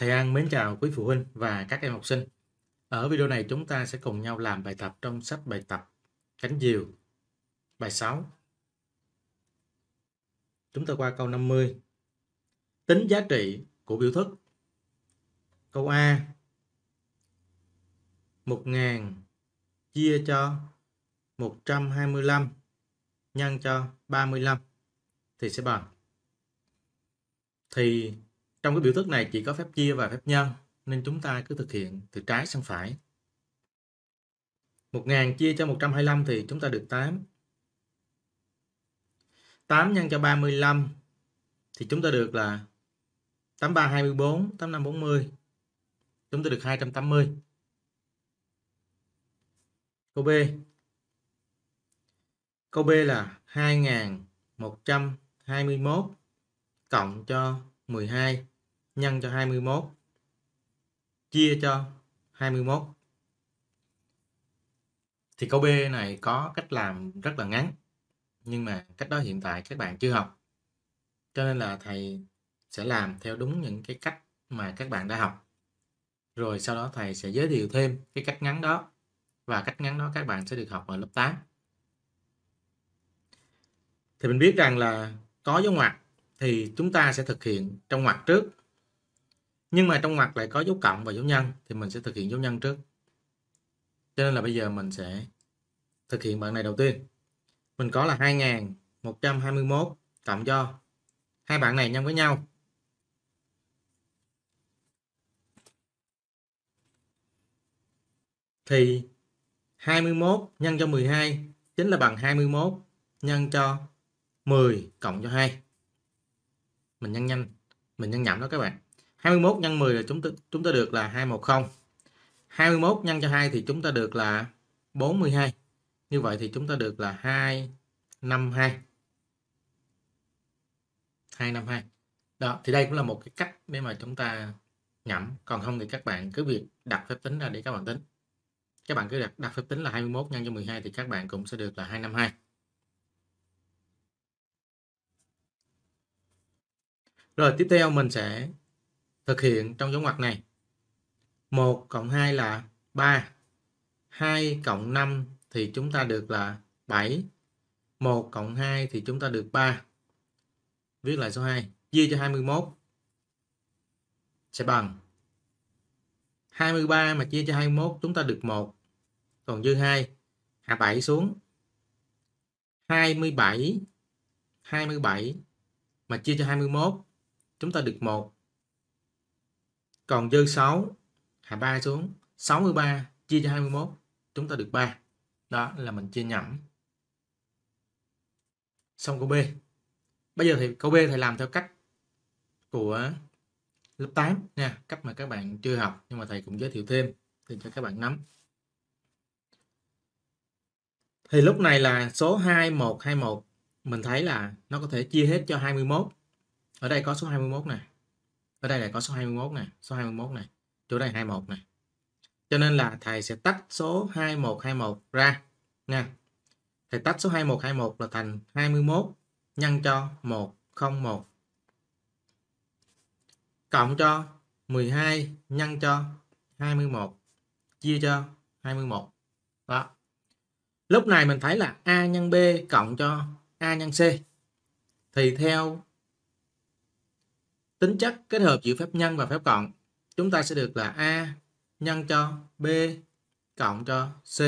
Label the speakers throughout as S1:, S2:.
S1: Thầy An mến chào quý phụ huynh và các em học sinh. Ở video này chúng ta sẽ cùng nhau làm bài tập trong sách bài tập Cánh diều, bài 6. Chúng ta qua câu 50. Tính giá trị của biểu thức. Câu A. 1.000 chia cho 125 nhân cho 35 thì sẽ bằng. Thì trong cái biểu thức này chỉ có phép chia và phép nhân nên chúng ta cứ thực hiện từ trái sang phải 1000 chia cho 125 thì chúng ta được 8 8 nhân cho 35 thì chúng ta được là 83 24 85 40 chúng ta được 280 câu B câu B là 2121 cộng cho 12 nhân cho 21 chia cho 21 thì câu B này có cách làm rất là ngắn nhưng mà cách đó hiện tại các bạn chưa học cho nên là thầy sẽ làm theo đúng những cái cách mà các bạn đã học rồi sau đó thầy sẽ giới thiệu thêm cái cách ngắn đó và cách ngắn đó các bạn sẽ được học ở lớp 8 thì mình biết rằng là có dấu ngoặc thì chúng ta sẽ thực hiện trong ngoặc trước nhưng mà trong ngoặc lại có dấu cộng và dấu nhân thì mình sẽ thực hiện dấu nhân trước cho nên là bây giờ mình sẽ thực hiện bạn này đầu tiên mình có là 2121 cộng cho hai bạn này nhân với nhau thì 21 nhân cho 12 chính là bằng 21 nhân cho 10 cộng cho 2 mình nhân nhanh mình nhân nhẩm đó các bạn 21 nhân 10 là chúng ta chúng ta được là 210 21 nhân cho 2 thì chúng ta được là 42 như vậy thì chúng ta được là 252 252 đó thì đây cũng là một cái cách để mà chúng ta nhẩm còn không thì các bạn cứ việc đặt phép tính ra để các bạn tính các bạn cứ đặt, đặt phép tính là 21 nhân cho 12 thì các bạn cũng sẽ được là 252 Rồi tiếp theo mình sẽ thực hiện trong dấu ngoặc này. 1 cộng 2 là 3. 2 cộng 5 thì chúng ta được là 7. 1 cộng 2 thì chúng ta được 3. Viết lại số 2. Chia cho 21. Sẽ bằng 23 mà chia cho 21 chúng ta được 1. Còn dư 2. Hạ 7 xuống. 27. 27 mà chia cho 21 chúng ta được 1. Còn dư 6 hạ 3 xuống 63 chia cho 21 chúng ta được 3. Đó là mình chia nhẩm. Xong câu B. Bây giờ thì câu B thầy làm theo cách của lớp 8 nha, cách mà các bạn chưa học nhưng mà thầy cũng giới thiệu thêm để cho các bạn nắm. Thì lúc này là số 2121 mình thấy là nó có thể chia hết cho 21 ở đây có số 21 này ở đây lại có số 21 này số 21 này chỗ này 21 này cho nên là thầy sẽ tách số 2121 ra nha thầy tách số 2121 là thành 21 nhân cho 101 cộng cho 12 nhân cho 21 chia cho 21 đó lúc này mình thấy là a nhân b cộng cho a nhân c thì theo tính chất kết hợp giữa phép nhân và phép cộng chúng ta sẽ được là a nhân cho b cộng cho c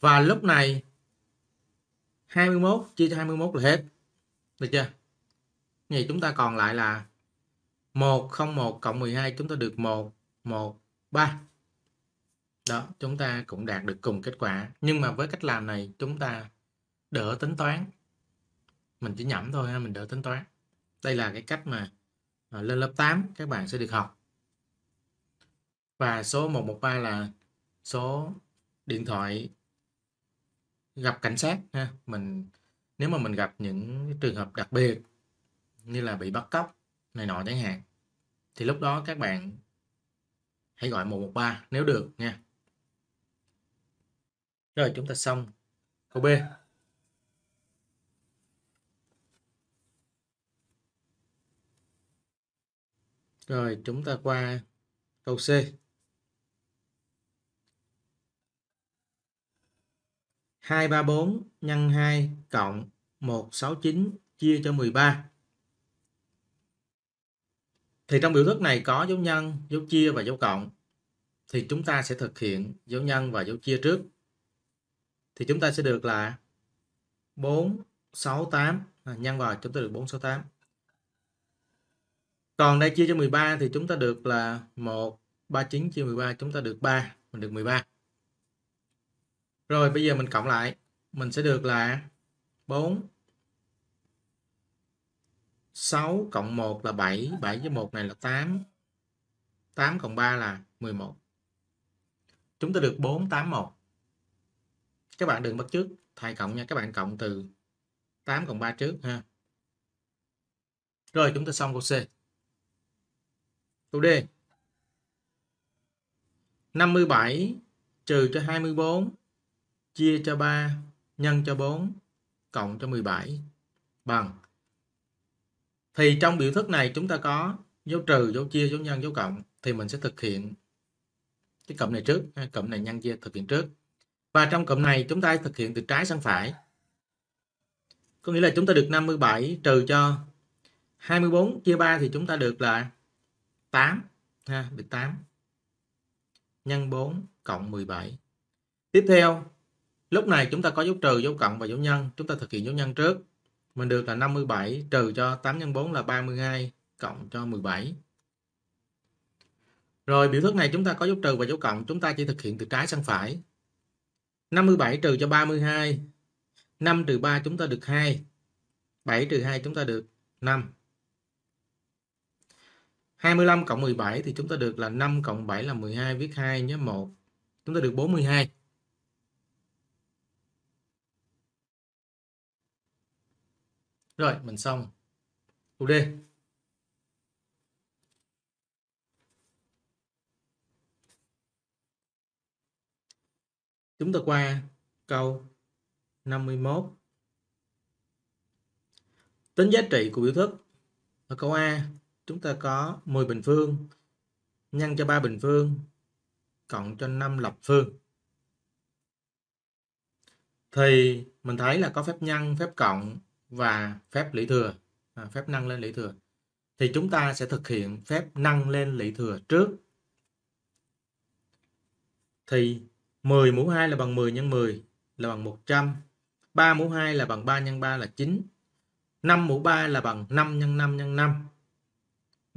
S1: và lúc này 21 chia cho 21 là hết được chưa vậy chúng ta còn lại là 101 cộng 12 chúng ta được 113 đó chúng ta cũng đạt được cùng kết quả nhưng mà với cách làm này chúng ta đỡ tính toán mình chỉ nhẩm thôi ha mình đỡ tính toán đây là cái cách mà à, lên lớp 8 các bạn sẽ được học và số 113 là số điện thoại gặp cảnh sát ha mình nếu mà mình gặp những trường hợp đặc biệt như là bị bắt cóc này nọ chẳng hạn thì lúc đó các bạn hãy gọi 113 nếu được nha rồi chúng ta xong câu B Rồi chúng ta qua câu C. hai ba bốn nhân hai cộng một sáu chín chia cho mười ba thì trong biểu thức này có dấu nhân dấu chia và dấu cộng thì chúng ta sẽ thực hiện dấu nhân và dấu chia trước thì chúng ta sẽ được là bốn sáu tám nhân vào chúng ta được bốn sáu tám còn đây chia cho 13 thì chúng ta được là 1 39 chia 13 chúng ta được 3 mình được 13 rồi bây giờ mình cộng lại mình sẽ được là 4 6 cộng 1 là 7 7 với 1 này là 8 8 cộng 3 là 11 chúng ta được 481 các bạn đừng bắt trước thay cộng nha các bạn cộng từ 8 cộng 3 trước ha rồi chúng ta xong câu C Câu D. 57 trừ cho 24 chia cho 3 nhân cho 4 cộng cho 17 bằng thì trong biểu thức này chúng ta có dấu trừ, dấu chia, dấu nhân, dấu cộng thì mình sẽ thực hiện cái cộng này trước, cộng này nhân chia thực hiện trước. Và trong cộng này chúng ta thực hiện từ trái sang phải. Có nghĩa là chúng ta được 57 trừ cho 24 chia 3 thì chúng ta được là 8 ha 18 nhân 4 cộng 17 tiếp theo lúc này chúng ta có dấu trừ dấu cộng và dấu nhân chúng ta thực hiện dấu nhân trước mình được là 57 trừ cho 8 x 4 là 32 cộng cho 17 rồi biểu thức này chúng ta có dấu trừ và dấu cộng chúng ta chỉ thực hiện từ trái sang phải 57 trừ cho 32 5 trừ 3 chúng ta được 2 7 trừ 2 chúng ta được 5 25 cộng 17 thì chúng ta được là 5 cộng 7 là 12 viết 2 nhớ 1. Chúng ta được 42. Rồi, mình xong. d Chúng ta qua câu 51. Tính giá trị của biểu thức ở câu A chúng ta có 10 bình phương nhân cho 3 bình phương cộng cho 5 lập phương thì mình thấy là có phép nhân phép cộng và phép lũy thừa à, phép nâng lên lũy thừa thì chúng ta sẽ thực hiện phép nâng lên lũy thừa trước thì 10 mũ 2 là bằng 10 nhân 10 là bằng 100 3 mũ 2 là bằng 3 nhân 3 là 9 5 mũ 3 là bằng 5 nhân 5 nhân 5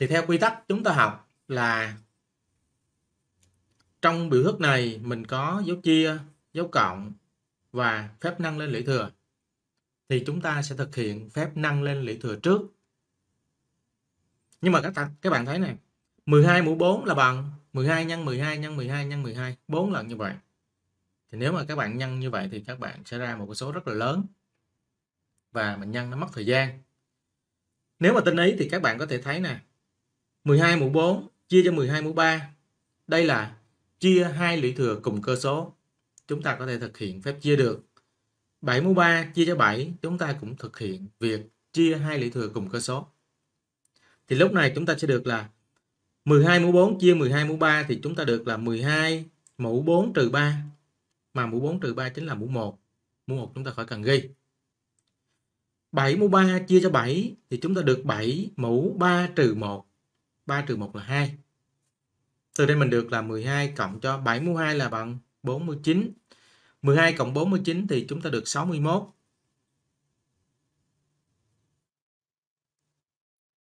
S1: thì theo quy tắc chúng ta học là trong biểu thức này mình có dấu chia, dấu cộng và phép nâng lên lũy thừa. Thì chúng ta sẽ thực hiện phép nâng lên lũy thừa trước. Nhưng mà các các bạn thấy này, 12 mũ 4 là bằng 12 nhân 12 nhân 12 nhân 12, 4 lần như vậy. Thì nếu mà các bạn nhân như vậy thì các bạn sẽ ra một cái số rất là lớn. Và mình nhân nó mất thời gian. Nếu mà tính ý thì các bạn có thể thấy nè, 12 mũ 4 chia cho 12 mũ 3. Đây là chia hai lũy thừa cùng cơ số. Chúng ta có thể thực hiện phép chia được. 7 mũ 3 chia cho 7, chúng ta cũng thực hiện việc chia hai lũy thừa cùng cơ số. Thì lúc này chúng ta sẽ được là 12 mũ 4 chia 12 mũ 3 thì chúng ta được là 12 mũ 4 trừ 3. Mà mũ 4 trừ 3 chính là mũ 1. Mũ 1 chúng ta khỏi cần ghi. 7 mũ 3 chia cho 7 thì chúng ta được 7 mũ 3 trừ 1 3 trừ 1 là 2. Từ đây mình được là 12 cộng cho 7 mũ 2 là bằng 49. 12 cộng 49 thì chúng ta được 61.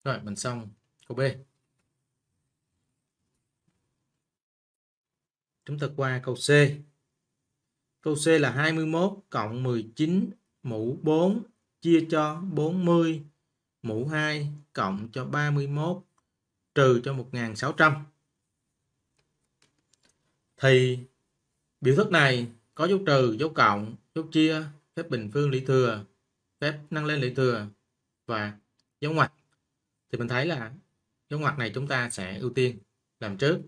S1: Rồi, mình xong câu B. Chúng ta qua câu C. Câu C là 21 cộng 19 mũ 4 chia cho 40 mũ 2 cộng cho 31 trừ cho 1.600 thì biểu thức này có dấu trừ, dấu cộng, dấu chia, phép bình phương lũy thừa, phép nâng lên lũy thừa và dấu ngoặc. Thì mình thấy là dấu ngoặc này chúng ta sẽ ưu tiên làm trước.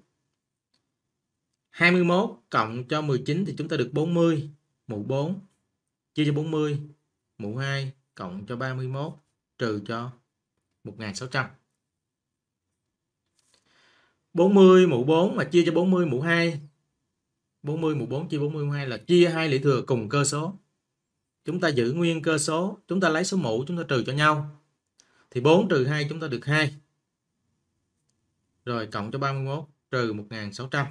S1: 21 cộng cho 19 thì chúng ta được 40 mũ 4 chia cho 40 mũ 2 cộng cho 31 trừ cho 1600. 40 mũ 4 mà chia cho 40 mũ 2 40 mũ 4 chia 40 mũ 2 là chia hai lũy thừa cùng cơ số chúng ta giữ nguyên cơ số chúng ta lấy số mũ chúng ta trừ cho nhau thì 4 trừ 2 chúng ta được 2 rồi cộng cho 31 trừ 1600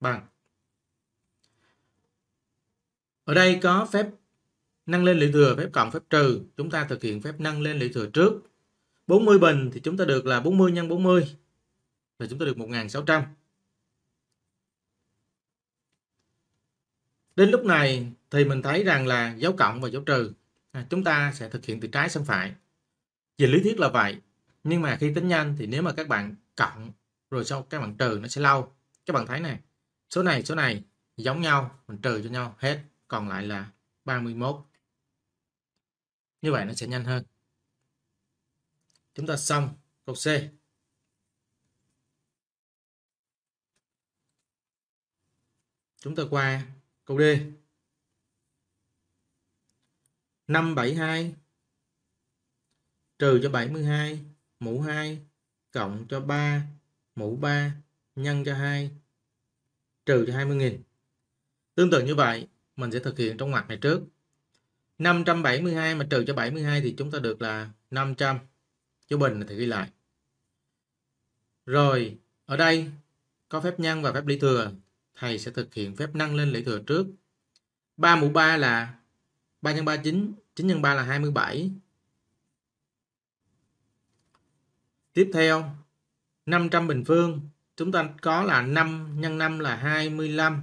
S1: bằng ở đây có phép nâng lên lũy thừa phép cộng phép trừ chúng ta thực hiện phép nâng lên lũy thừa trước 40 bình thì chúng ta được là 40 nhân 40 và chúng ta được 1.600. Đến lúc này thì mình thấy rằng là dấu cộng và dấu trừ à, chúng ta sẽ thực hiện từ trái sang phải. Về lý thuyết là vậy. Nhưng mà khi tính nhanh thì nếu mà các bạn cộng rồi sau các bạn trừ nó sẽ lâu. Các bạn thấy này, số này số này giống nhau, mình trừ cho nhau hết, còn lại là 31. Như vậy nó sẽ nhanh hơn. Chúng ta xong câu C. chúng ta qua câu D 572 trừ cho 72 mũ 2 cộng cho 3 mũ 3 nhân cho 2 trừ cho 20.000 tương tự như vậy mình sẽ thực hiện trong mặt này trước 572 mà trừ cho 72 thì chúng ta được là 500 cho bình thì ghi lại rồi ở đây có phép nhân và phép lý thừa thầy sẽ thực hiện phép nâng lên lễ thừa trước 3 mũ 3 là 3 x 3 9 9 x 3 là 27 tiếp theo 500 bình phương chúng ta có là 5 x 5 là 25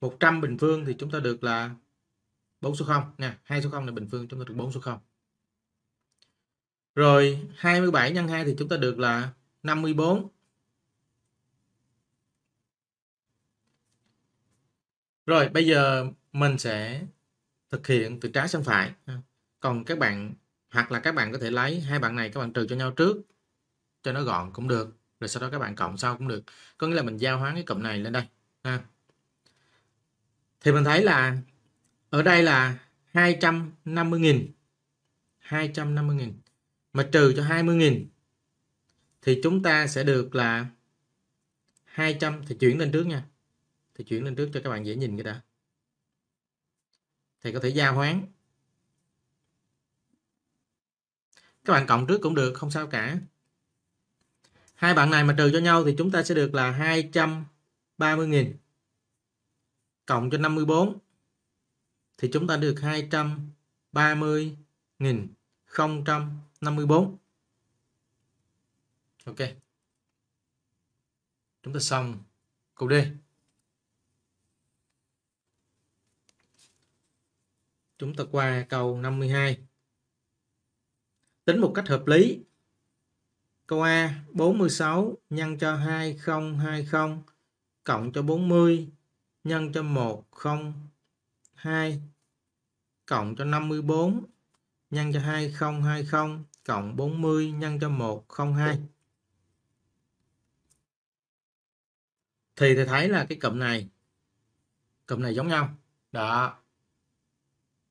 S1: 100 bình phương thì chúng ta được là 4 số 0 nè, 2 số 0 là bình phương chúng ta được 4 số 0. Rồi 27 nhân 2 thì chúng ta được là 54. Rồi bây giờ mình sẽ thực hiện từ trái sang phải. Còn các bạn hoặc là các bạn có thể lấy hai bạn này các bạn trừ cho nhau trước cho nó gọn cũng được. Rồi sau đó các bạn cộng sau cũng được. Có nghĩa là mình giao hóa cái cộng này lên đây. Ha. Thì mình thấy là ở đây là 250.000 250.000 mà trừ cho 20.000 thì chúng ta sẽ được là 200 thì chuyển lên trước nha thì chuyển lên trước cho các bạn dễ nhìn cái đã thì có thể giao hoán các bạn cộng trước cũng được không sao cả hai bạn này mà trừ cho nhau thì chúng ta sẽ được là 230.000 cộng cho 54 thì chúng ta được 230.054 ok chúng ta xong câu D chúng ta qua câu 52. Tính một cách hợp lý. Câu A 46 nhân cho 2020 cộng cho 40 nhân cho 102 cộng cho 54 nhân cho 2020 cộng 40 nhân cho 102. Thì thầy thấy là cái cụm này cụm này giống nhau. Đó,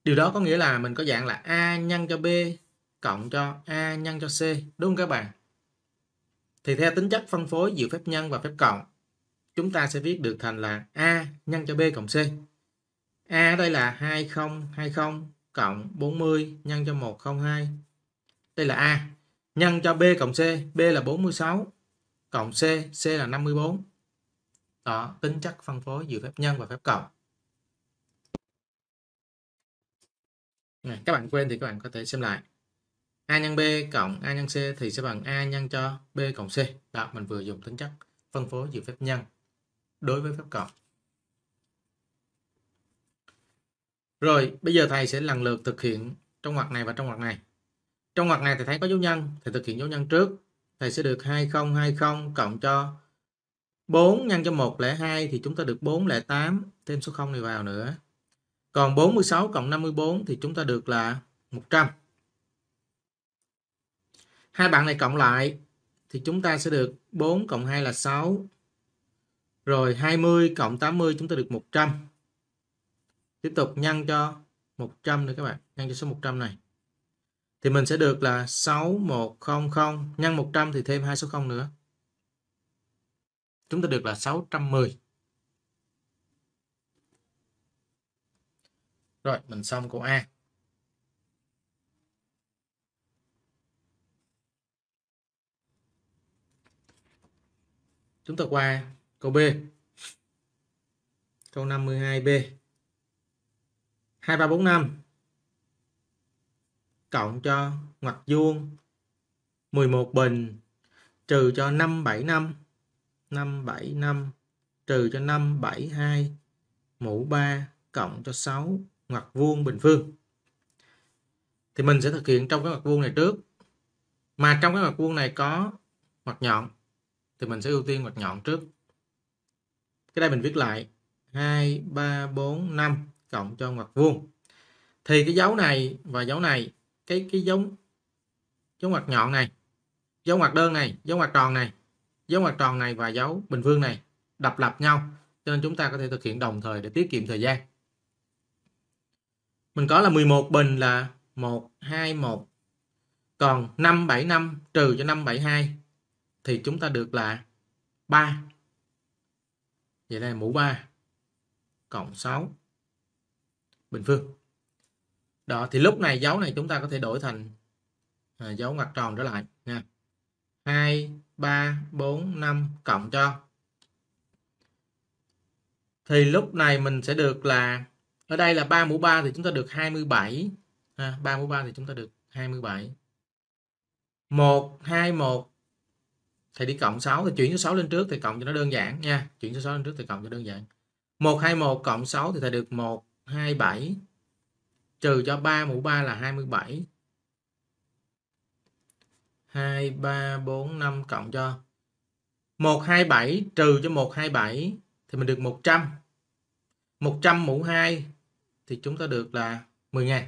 S1: Điều đó có nghĩa là mình có dạng là A nhân cho B cộng cho A nhân cho C, đúng không các bạn? Thì theo tính chất phân phối giữa phép nhân và phép cộng, chúng ta sẽ viết được thành là A nhân cho B cộng C. A ở đây là 2020 cộng 40 nhân cho 102. Đây là A. Nhân cho B cộng C, B là 46, cộng C, C là 54. Đó, tính chất phân phối giữa phép nhân và phép cộng. này, ừ, các bạn quên thì các bạn có thể xem lại a nhân b cộng a nhân c thì sẽ bằng a nhân cho b cộng c đó mình vừa dùng tính chất phân phối giữa phép nhân đối với phép cộng rồi bây giờ thầy sẽ lần lượt thực hiện trong ngoặc này và trong ngoặc này trong ngoặc này thì thấy có dấu nhân thì thực hiện dấu nhân trước thầy sẽ được 2020 cộng cho 4 nhân cho 1 là 2 thì chúng ta được 4 là 8 thêm số 0 này vào nữa còn 46 cộng 54 thì chúng ta được là 100. Hai bạn này cộng lại thì chúng ta sẽ được 4 cộng 2 là 6. Rồi 20 cộng 80 chúng ta được 100. Tiếp tục nhân cho 100 nữa các bạn, nhân cho số 100 này. Thì mình sẽ được là 6100 nhân 100 thì thêm hai số 0 nữa. Chúng ta được là 610. rồi mình xong câu a chúng ta qua câu b câu 52b 2345 cộng cho ngoặc vuông 11 bình trừ cho 575 575 trừ cho 572 mũ 3 cộng cho 6 ngoặc vuông bình phương thì mình sẽ thực hiện trong cái mặt vuông này trước mà trong cái mặt vuông này có mặt nhọn thì mình sẽ ưu tiên mặt nhọn trước cái đây mình viết lại 2 3 4 5 cộng cho mặt vuông thì cái dấu này và dấu này cái cái dấu dấu mặt nhọn này dấu mặt đơn này dấu mặt tròn này dấu mặt tròn này và dấu bình phương này đập lập nhau cho nên chúng ta có thể thực hiện đồng thời để tiết kiệm thời gian mình có là 11 bình là 121 còn 575 trừ cho 572 thì chúng ta được là 3 vậy đây mũ 3 cộng 6 bình phương đó thì lúc này dấu này chúng ta có thể đổi thành à, dấu ngoặc tròn trở lại nha 2 3 4 5 cộng cho thì lúc này mình sẽ được là ở đây là 3 mũ 3 thì chúng ta được 27 ha, 3 mũ 3 thì chúng ta được 27 1 2 1 thì đi cộng 6 thì chuyển số 6 lên trước thì cộng cho nó đơn giản nha chuyển số 6 lên trước thì cộng cho đơn giản 121 cộng 6 thì thầy được 127 trừ cho 3 mũ 3 là 27 2 3 4 5 cộng cho 127 trừ cho 127 thì mình được 100 100 mũ 2 thì chúng ta được là 10.000.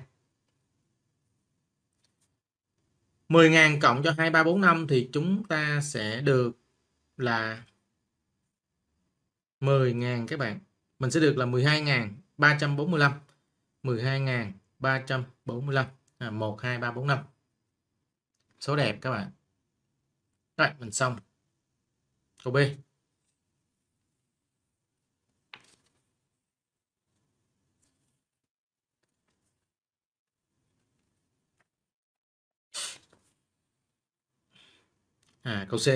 S1: 10.000 cộng cho 2, 3, 4, 5 thì chúng ta sẽ được là 10.000 các bạn. Mình sẽ được là 12.345. 12.345. À, 1, 2, 3, 4, 5. Số đẹp các bạn. Rồi, mình xong. Câu B. à, câu C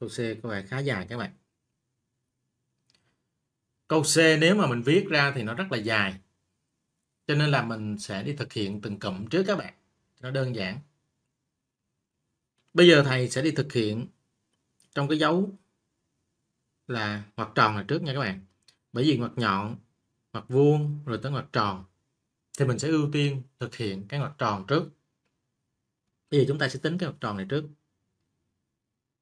S1: câu C có vẻ khá dài các bạn câu C nếu mà mình viết ra thì nó rất là dài cho nên là mình sẽ đi thực hiện từng cụm trước các bạn nó đơn giản bây giờ thầy sẽ đi thực hiện trong cái dấu là ngoặc tròn là trước nha các bạn bởi vì ngoặc nhọn ngoặc vuông rồi tới ngoặc tròn thì mình sẽ ưu tiên thực hiện cái ngoặc tròn trước bây giờ chúng ta sẽ tính cái ngoặc tròn này trước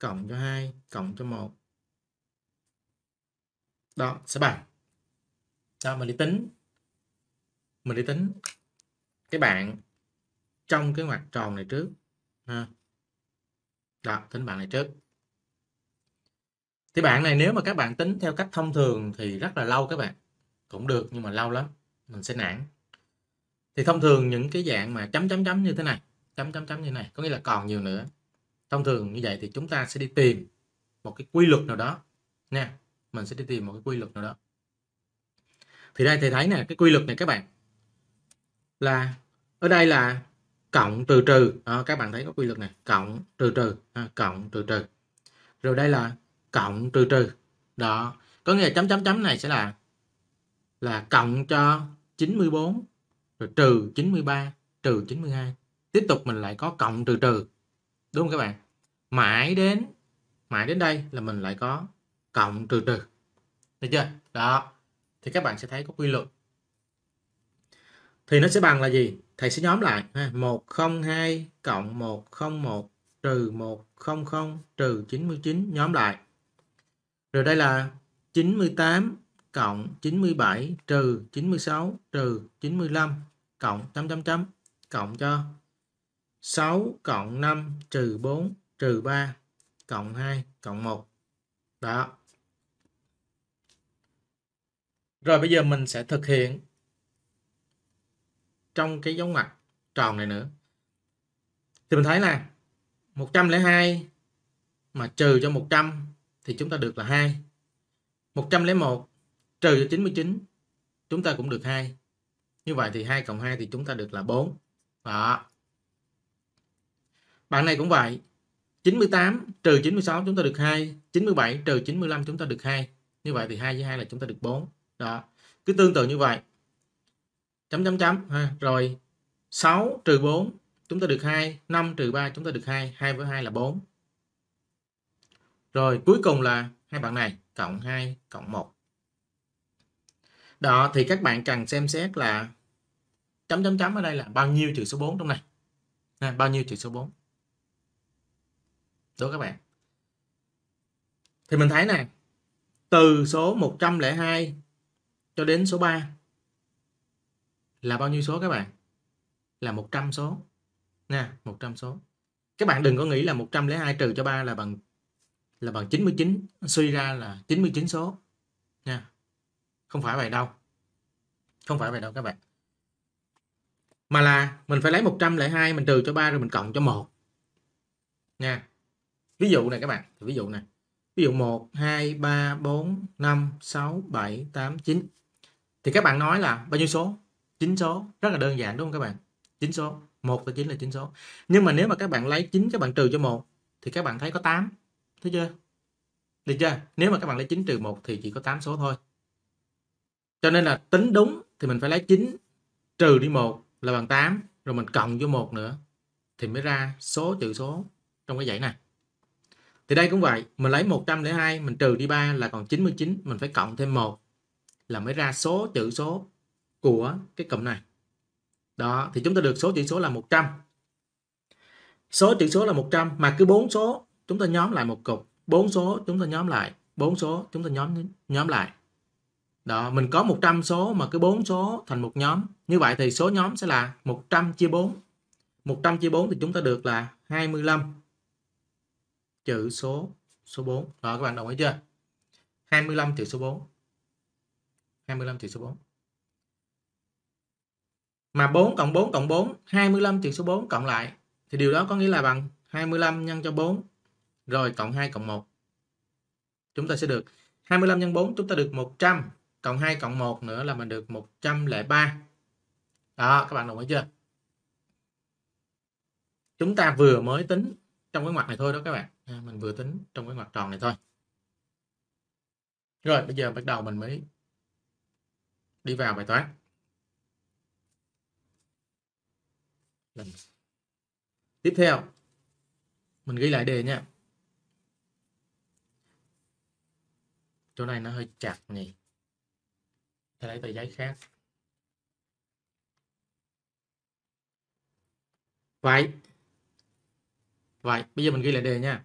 S1: cộng cho 2 cộng cho 1 đó sẽ bằng đó mình đi tính mình đi tính cái bạn trong cái mặt tròn này trước ha đó tính bạn này trước thì bạn này nếu mà các bạn tính theo cách thông thường thì rất là lâu các bạn cũng được nhưng mà lâu lắm mình sẽ nản thì thông thường những cái dạng mà chấm chấm chấm như thế này chấm chấm chấm như thế này có nghĩa là còn nhiều nữa thông thường như vậy thì chúng ta sẽ đi tìm một cái quy luật nào đó nha mình sẽ đi tìm một cái quy luật nào đó thì đây thầy thấy nè cái quy luật này các bạn là ở đây là cộng trừ trừ à, các bạn thấy có quy luật này cộng trừ trừ à, cộng trừ trừ rồi đây là cộng trừ trừ đó có nghĩa là chấm chấm chấm này sẽ là là cộng cho 94 rồi trừ 93 trừ 92 tiếp tục mình lại có cộng trừ trừ đúng không các bạn mãi đến mãi đến đây là mình lại có cộng trừ trừ được chưa đó thì các bạn sẽ thấy có quy luật thì nó sẽ bằng là gì thầy sẽ nhóm lại ha 102 cộng 101 trừ 100 trừ 99 nhóm lại rồi đây là 98 cộng 97 trừ 96 trừ 95 cộng chấm chấm chấm cộng cho 6 cộng 5 trừ 4 trừ 3 cộng 2 cộng 1. Đó. Rồi bây giờ mình sẽ thực hiện trong cái dấu ngoặc tròn này nữa. Thì mình thấy là 102 mà trừ cho 100 thì chúng ta được là 2. 101 trừ cho 99 chúng ta cũng được 2. Như vậy thì 2 cộng 2 thì chúng ta được là 4. Đó. Bạn này cũng vậy. 98 trừ 96 chúng ta được 2, 97 trừ 95 chúng ta được 2. Như vậy thì 2 với 2 là chúng ta được 4. Đó. Cứ tương tự như vậy. Chấm chấm chấm ha. Rồi 6 trừ 4 chúng ta được 2, 5 trừ 3 chúng ta được 2, 2 với 2 là 4. Rồi cuối cùng là hai bạn này cộng 2 cộng 1. Đó thì các bạn cần xem xét là chấm chấm chấm ở đây là bao nhiêu trừ số 4 trong này. À, bao nhiêu trừ số 4 đúng các bạn thì mình thấy này từ số 102 cho đến số 3 là bao nhiêu số các bạn là 100 số nha 100 số các bạn đừng có nghĩ là 102 trừ cho 3 là bằng là bằng 99 suy ra là 99 số nha không phải vậy đâu không phải vậy đâu các bạn mà là mình phải lấy 102 mình trừ cho 3 rồi mình cộng cho 1 nha ví dụ này các bạn ví dụ này ví dụ 1 2 3 4 5 6 7 8 9 thì các bạn nói là bao nhiêu số 9 số rất là đơn giản đúng không các bạn 9 số 1 và 9 là 9 số nhưng mà nếu mà các bạn lấy 9 các bạn trừ cho 1 thì các bạn thấy có 8 thấy chưa được chưa nếu mà các bạn lấy 9 trừ 1 thì chỉ có 8 số thôi cho nên là tính đúng thì mình phải lấy 9 trừ đi 1 là bằng 8 rồi mình cộng vô 1 nữa thì mới ra số trừ số trong cái dãy này thì đây cũng vậy mình lấy 102 mình trừ đi 3 là còn 99 mình phải cộng thêm 1 là mới ra số chữ số của cái cụm này đó thì chúng ta được số chữ số là 100 số chữ số là 100 mà cứ bốn số chúng ta nhóm lại một cục bốn số chúng ta nhóm lại bốn số chúng ta nhóm nhóm lại đó mình có 100 số mà cứ bốn số thành một nhóm như vậy thì số nhóm sẽ là 100 chia 4 100 chia 4 thì chúng ta được là 25 chữ số số 4 rồi các bạn đồng ý chưa 25 trừ số 4 25 trừ số 4 mà 4 cộng 4 cộng 4 25 trừ số 4 cộng lại thì điều đó có nghĩa là bằng 25 nhân cho 4 rồi cộng 2 cộng 1 chúng ta sẽ được 25 nhân 4 chúng ta được 100 cộng 2 cộng 1 nữa là mình được 103 đó các bạn đồng ý chưa chúng ta vừa mới tính trong cái ngoặc này thôi đó các bạn À, mình vừa tính trong cái mặt tròn này thôi rồi bây giờ bắt đầu mình mới đi vào bài toán mình... tiếp theo mình ghi lại đề nha chỗ này nó hơi chặt nhỉ Thế lấy tờ giấy khác vậy vậy bây giờ mình ghi lại đề nha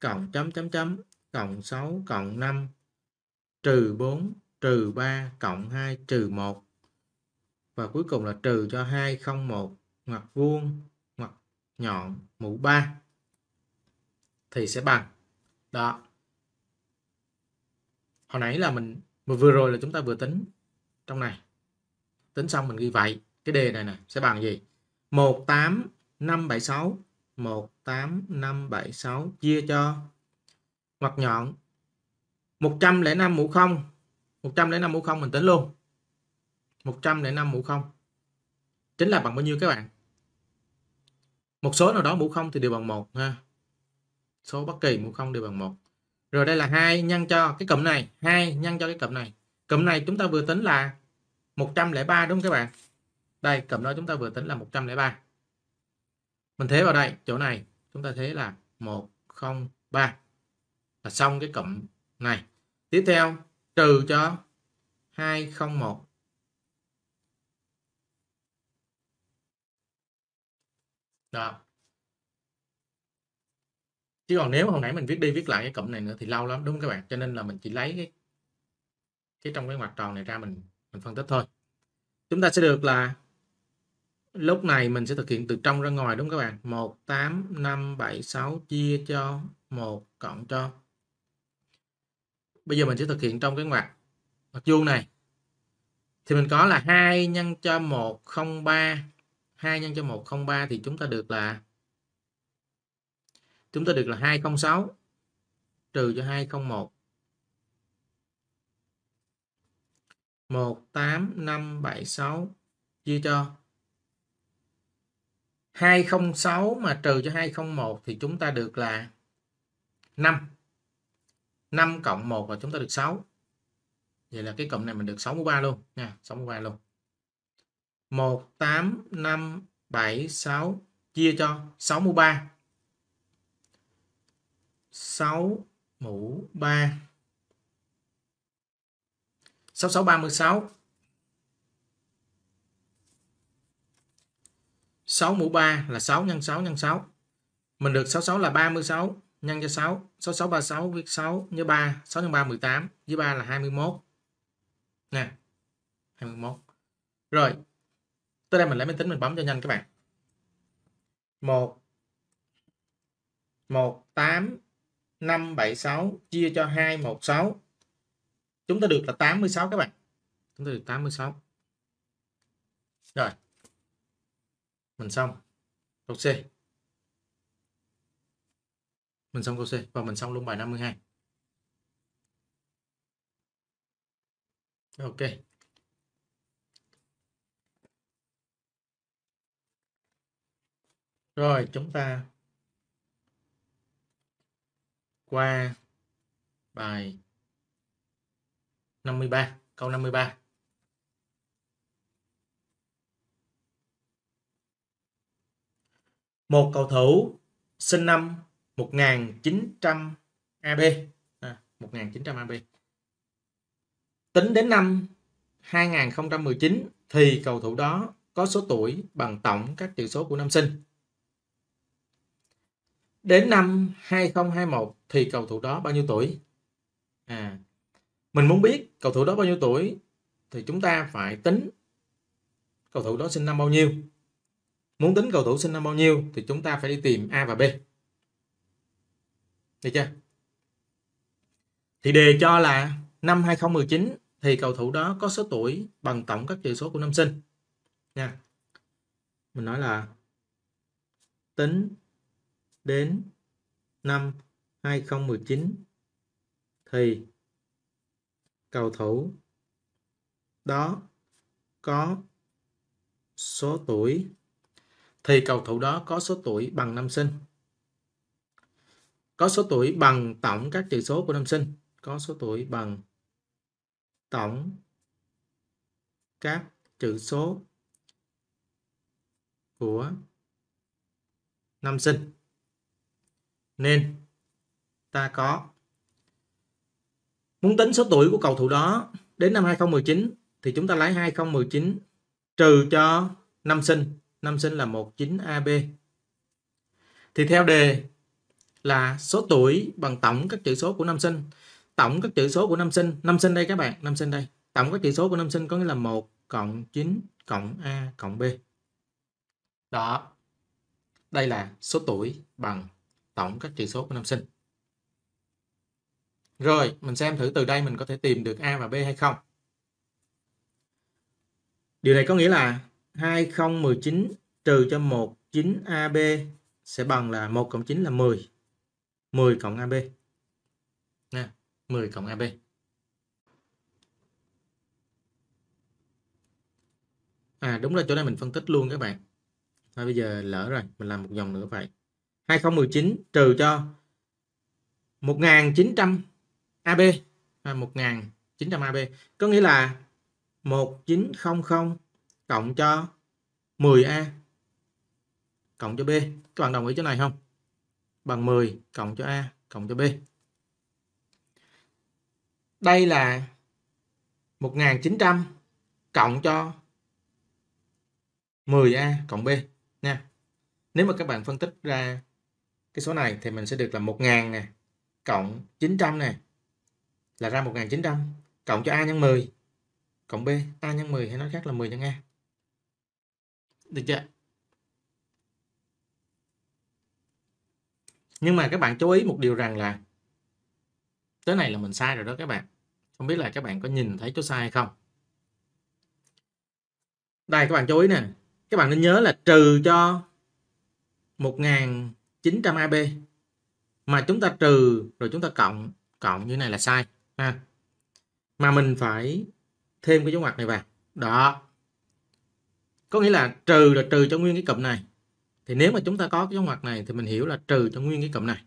S1: cộng chấm chấm chấm cộng 6 cộng 5 trừ 4 trừ 3 cộng 2 trừ 1 và cuối cùng là trừ cho 201 ngoặc vuông ngoặc nhọn mũ 3 thì sẽ bằng đó hồi nãy là mình vừa rồi là chúng ta vừa tính trong này tính xong mình ghi vậy cái đề này nè sẽ bằng gì 18576 18576 chia cho ngoặc nhọn 105 mũ 0 105 mũ 0 mình tính luôn 105 mũ 0 chính là bằng bao nhiêu các bạn một số nào đó mũ 0 thì đều bằng 1 ha số bất kỳ mũ 0 đều bằng 1 rồi đây là 2 nhân cho cái cụm này 2 nhân cho cái cụm này cụm này chúng ta vừa tính là 103 đúng không các bạn đây cụm đó chúng ta vừa tính là 103 mình thế vào đây chỗ này chúng ta thế là 103 là xong cái cụm này tiếp theo trừ cho 201 đó chứ còn nếu hồi nãy mình viết đi viết lại cái cụm này nữa thì lâu lắm đúng các bạn cho nên là mình chỉ lấy cái cái trong cái mặt tròn này ra mình mình phân tích thôi chúng ta sẽ được là lúc này mình sẽ thực hiện từ trong ra ngoài đúng các bạn 18576 chia cho 1 cộng cho bây giờ mình sẽ thực hiện trong cái ngoặc ngoặc vuông này thì mình có là 2 nhân cho 103 2 nhân cho 103 thì chúng ta được là chúng ta được là 206 trừ cho 201 18576 chia cho 206 mà trừ cho 201 thì chúng ta được là 5. 5 cộng 1 là chúng ta được 6. Vậy là cái cộng này mình được 63 luôn nha, 63 luôn. 1 8 5 7 6 chia cho 63. 6 mũ 3. 6636 6 mũ 3 là 6 nhân 6 nhân 6. Mình được 66 là 36 nhân cho 6. 66 36 viết 6 nhớ 3. 6 nhân 3 18. Dưới 3 là 21. Nè. 21. Rồi. Tới đây mình lấy máy tính mình bấm cho nhanh các bạn. 1 1 8 5 7 6 chia cho 2 1 6. Chúng ta được là 86 các bạn. Chúng ta được 86. Rồi mình xong câu C mình xong câu C và mình xong luôn bài 52 ok rồi chúng ta qua bài 53 câu 53 một cầu thủ sinh năm 1900 AB à, 1900 AB tính đến năm 2019 thì cầu thủ đó có số tuổi bằng tổng các chữ số của năm sinh. Đến năm 2021 thì cầu thủ đó bao nhiêu tuổi? À, mình muốn biết cầu thủ đó bao nhiêu tuổi thì chúng ta phải tính cầu thủ đó sinh năm bao nhiêu muốn tính cầu thủ sinh năm bao nhiêu thì chúng ta phải đi tìm a và b được chưa thì đề cho là năm 2019 thì cầu thủ đó có số tuổi bằng tổng các chữ số của năm sinh nha mình nói là tính đến năm 2019 thì cầu thủ đó có số tuổi thì cầu thủ đó có số tuổi bằng năm sinh có số tuổi bằng tổng các chữ số của năm sinh có số tuổi bằng tổng các chữ số của năm sinh nên ta có muốn tính số tuổi của cầu thủ đó đến năm 2019 thì chúng ta lấy 2019 trừ cho năm sinh năm sinh là 19AB. Thì theo đề là số tuổi bằng tổng các chữ số của năm sinh. Tổng các chữ số của năm sinh, năm sinh đây các bạn, năm sinh đây. Tổng các chữ số của năm sinh có nghĩa là 1 cộng 9 cộng A cộng B. Đó. Đây là số tuổi bằng tổng các chữ số của năm sinh. Rồi, mình xem thử từ đây mình có thể tìm được A và B hay không. Điều này có nghĩa là 2019 trừ cho 19 ab sẽ bằng là 1 cộng 9 là 10. 10 cộng AB. Nè, 10 cộng AB. À đúng là chỗ này mình phân tích luôn các bạn. Thôi bây giờ lỡ rồi, mình làm một dòng nữa vậy. 2019 trừ cho 1900 AB. À, 1900 AB. Có nghĩa là 1900 cộng cho 10A cộng cho B. Các bạn đồng ý chỗ này không? Bằng 10 cộng cho A cộng cho B. Đây là 1900 cộng cho 10A cộng B nha. Nếu mà các bạn phân tích ra cái số này thì mình sẽ được là 1000 nè cộng 900 nè là ra 1900 cộng cho A nhân 10 cộng B A nhân 10 hay nói khác là 10 nhân A được chưa nhưng mà các bạn chú ý một điều rằng là tới này là mình sai rồi đó các bạn không biết là các bạn có nhìn thấy chỗ sai hay không đây các bạn chú ý nè các bạn nên nhớ là trừ cho 1900 AB mà chúng ta trừ rồi chúng ta cộng cộng như này là sai ha mà mình phải thêm cái dấu ngoặc này vào đó có nghĩa là trừ là trừ cho nguyên cái cụm này thì nếu mà chúng ta có cái dấu ngoặc này thì mình hiểu là trừ cho nguyên cái cụm này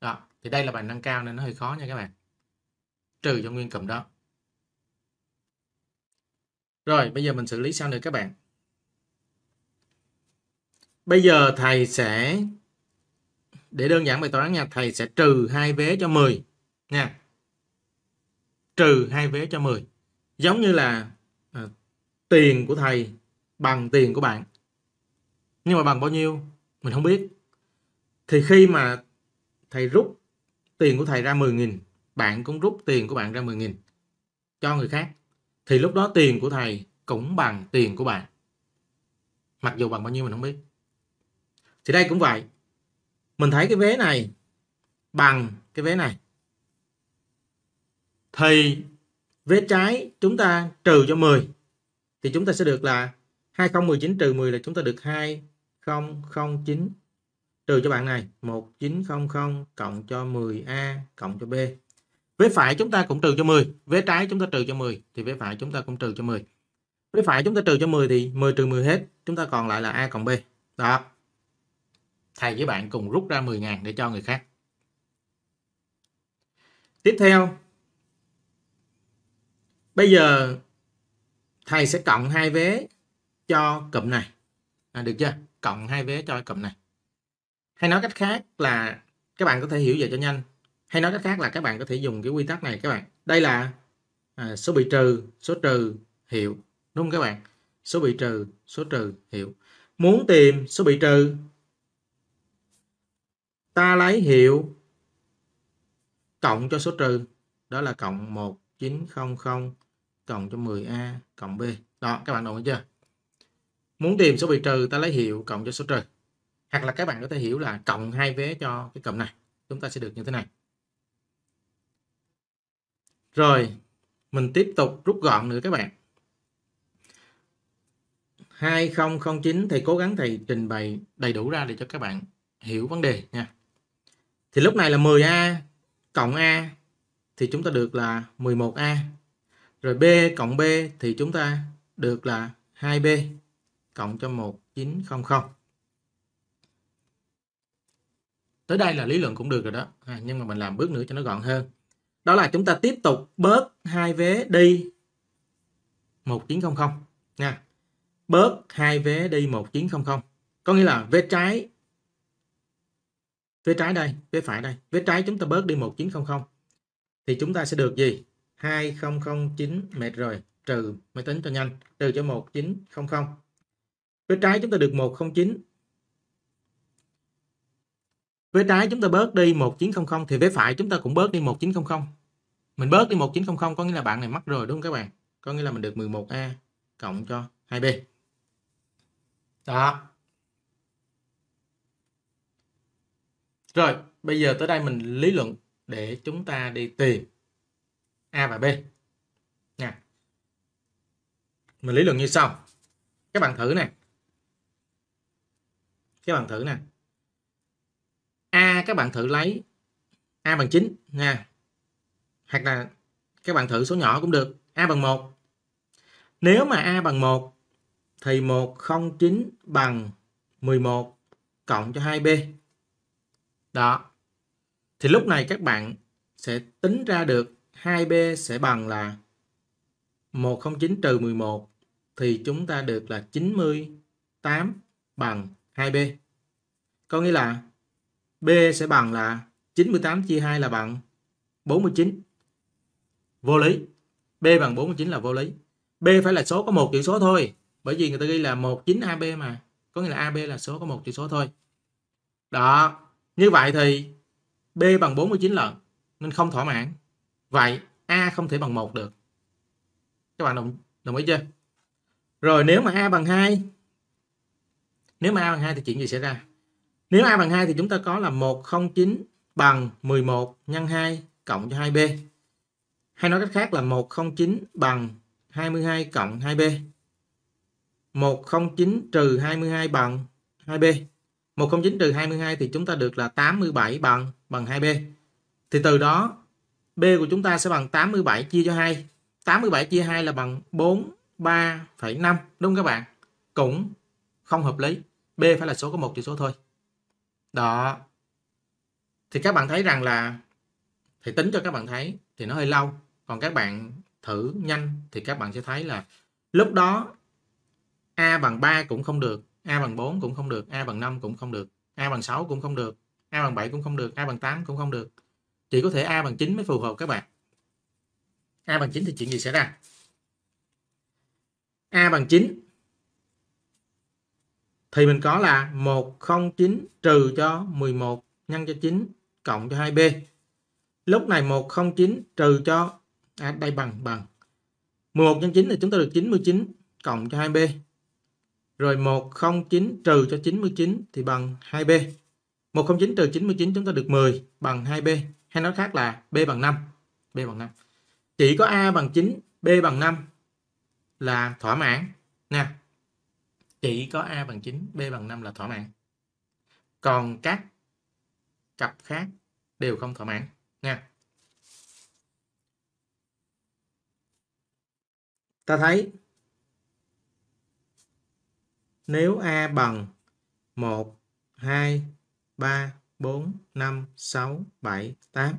S1: đó thì đây là bài nâng cao nên nó hơi khó nha các bạn trừ cho nguyên cụm đó rồi bây giờ mình xử lý sao nữa các bạn bây giờ thầy sẽ để đơn giản bài toán nha thầy sẽ trừ hai vế cho 10 nha trừ hai vế cho 10 giống như là à, tiền của thầy bằng tiền của bạn nhưng mà bằng bao nhiêu mình không biết thì khi mà thầy rút tiền của thầy ra 10.000 bạn cũng rút tiền của bạn ra 10.000 cho người khác thì lúc đó tiền của thầy cũng bằng tiền của bạn mặc dù bằng bao nhiêu mình không biết thì đây cũng vậy mình thấy cái vé này bằng cái vé này thì vé trái chúng ta trừ cho 10 thì chúng ta sẽ được là 2019 trừ 10 là chúng ta được 2009 trừ cho bạn này 1900 cộng cho 10A cộng cho B. Vế phải chúng ta cũng trừ cho 10, vế trái chúng ta trừ cho 10 thì vế phải chúng ta cũng trừ cho 10. Vế phải chúng ta trừ cho 10 thì 10 trừ 10 hết, chúng ta còn lại là A cộng B. Đó. Thầy với bạn cùng rút ra 10.000 để cho người khác. Tiếp theo. Bây giờ thầy sẽ cộng hai vế cho cụm này à, được chưa cộng hai vé cho cụm này hay nói cách khác là các bạn có thể hiểu về cho nhanh hay nói cách khác là các bạn có thể dùng cái quy tắc này các bạn đây là à, số bị trừ số trừ hiệu đúng không các bạn số bị trừ số trừ hiệu muốn tìm số bị trừ ta lấy hiệu cộng cho số trừ đó là cộng 1900 cộng cho 10a cộng b đó các bạn đồng ý chưa muốn tìm số bị trừ ta lấy hiệu cộng cho số trừ hoặc là các bạn có thể hiểu là cộng hai vế cho cái cộng này chúng ta sẽ được như thế này rồi mình tiếp tục rút gọn nữa các bạn 2009 thầy cố gắng thầy trình bày đầy đủ ra để cho các bạn hiểu vấn đề nha thì lúc này là 10A cộng A thì chúng ta được là 11A rồi B cộng B thì chúng ta được là 2B cộng cho 1900 tới đây là lý luận cũng được rồi đó à, nhưng mà mình làm bước nữa cho nó gọn hơn đó là chúng ta tiếp tục bớt hai vế đi 1900 nha bớt hai vế đi 1900 có nghĩa là vế trái vế trái đây vế phải đây vế trái chúng ta bớt đi 1900 thì chúng ta sẽ được gì 2009 mệt rồi trừ máy tính cho nhanh trừ cho 1900 với trái chúng ta được 109. Với trái chúng ta bớt đi 1900 thì vế phải chúng ta cũng bớt đi 1900. Mình bớt đi 1900 có nghĩa là bạn này mất rồi đúng không các bạn? Có nghĩa là mình được 11A cộng cho 2B. Đó. Rồi, bây giờ tới đây mình lý luận để chúng ta đi tìm A và B. nha Mình lý luận như sau. Các bạn thử này các bạn thử nè a các bạn thử lấy a bằng 9 nha hoặc là các bạn thử số nhỏ cũng được a bằng 1 nếu mà a bằng 1 thì 109 bằng 11 cộng cho 2b đó thì lúc này các bạn sẽ tính ra được 2b sẽ bằng là 109 trừ 11 thì chúng ta được là 98 bằng 2B. Có nghĩa là B sẽ bằng là 98 chia 2 là bằng 49. Vô lý. B bằng 49 là vô lý. B phải là số có một chữ số thôi. Bởi vì người ta ghi là 19AB mà. Có nghĩa là AB là số có một chữ số thôi. Đó. Như vậy thì B bằng 49 lần. Nên không thỏa mãn. Vậy A không thể bằng một được. Các bạn đồng, đồng ý chưa? Rồi nếu mà A bằng 2 nếu mà A bằng 2 thì chuyện gì xảy ra? Nếu A bằng 2 thì chúng ta có là 109 bằng 11 nhân 2 cộng cho 2B. Hay nói cách khác là 109 bằng 22 cộng 2B. 109 trừ 22 bằng 2B. 109 trừ 22 thì chúng ta được là 87 bằng bằng 2B. Thì từ đó B của chúng ta sẽ bằng 87 chia cho 2. 87 chia 2 là bằng 43,5 đúng không các bạn? Cũng không hợp lý. B phải là số có một chữ số thôi. Đó. Thì các bạn thấy rằng là thì tính cho các bạn thấy thì nó hơi lâu. Còn các bạn thử nhanh thì các bạn sẽ thấy là lúc đó A bằng 3 cũng không được, A bằng 4 cũng không được, A bằng 5 cũng không được, A bằng 6 cũng không được, A bằng 7 cũng không được, A bằng 8 cũng không được. Chỉ có thể A bằng 9 mới phù hợp các bạn. A bằng 9 thì chuyện gì xảy ra? A bằng 9 thì mình có là 109 trừ cho 11 nhân cho 9 cộng cho 2b. Lúc này 109 trừ cho à, đây bằng bằng 11 nhân 9 thì chúng ta được 99 cộng cho 2b. Rồi 109 trừ cho 99 thì bằng 2b. 109 trừ 99 chúng ta được 10 bằng 2b. Hay nói khác là b bằng 5. b bằng 5. Chỉ có a bằng 9, b bằng 5 là thỏa mãn. Nè, chỉ có A bằng 9, B bằng 5 là thỏa mãn. Còn các cặp khác đều không thỏa mãn nha. Ta thấy nếu A bằng 1 2 3 4 5 6 7 8.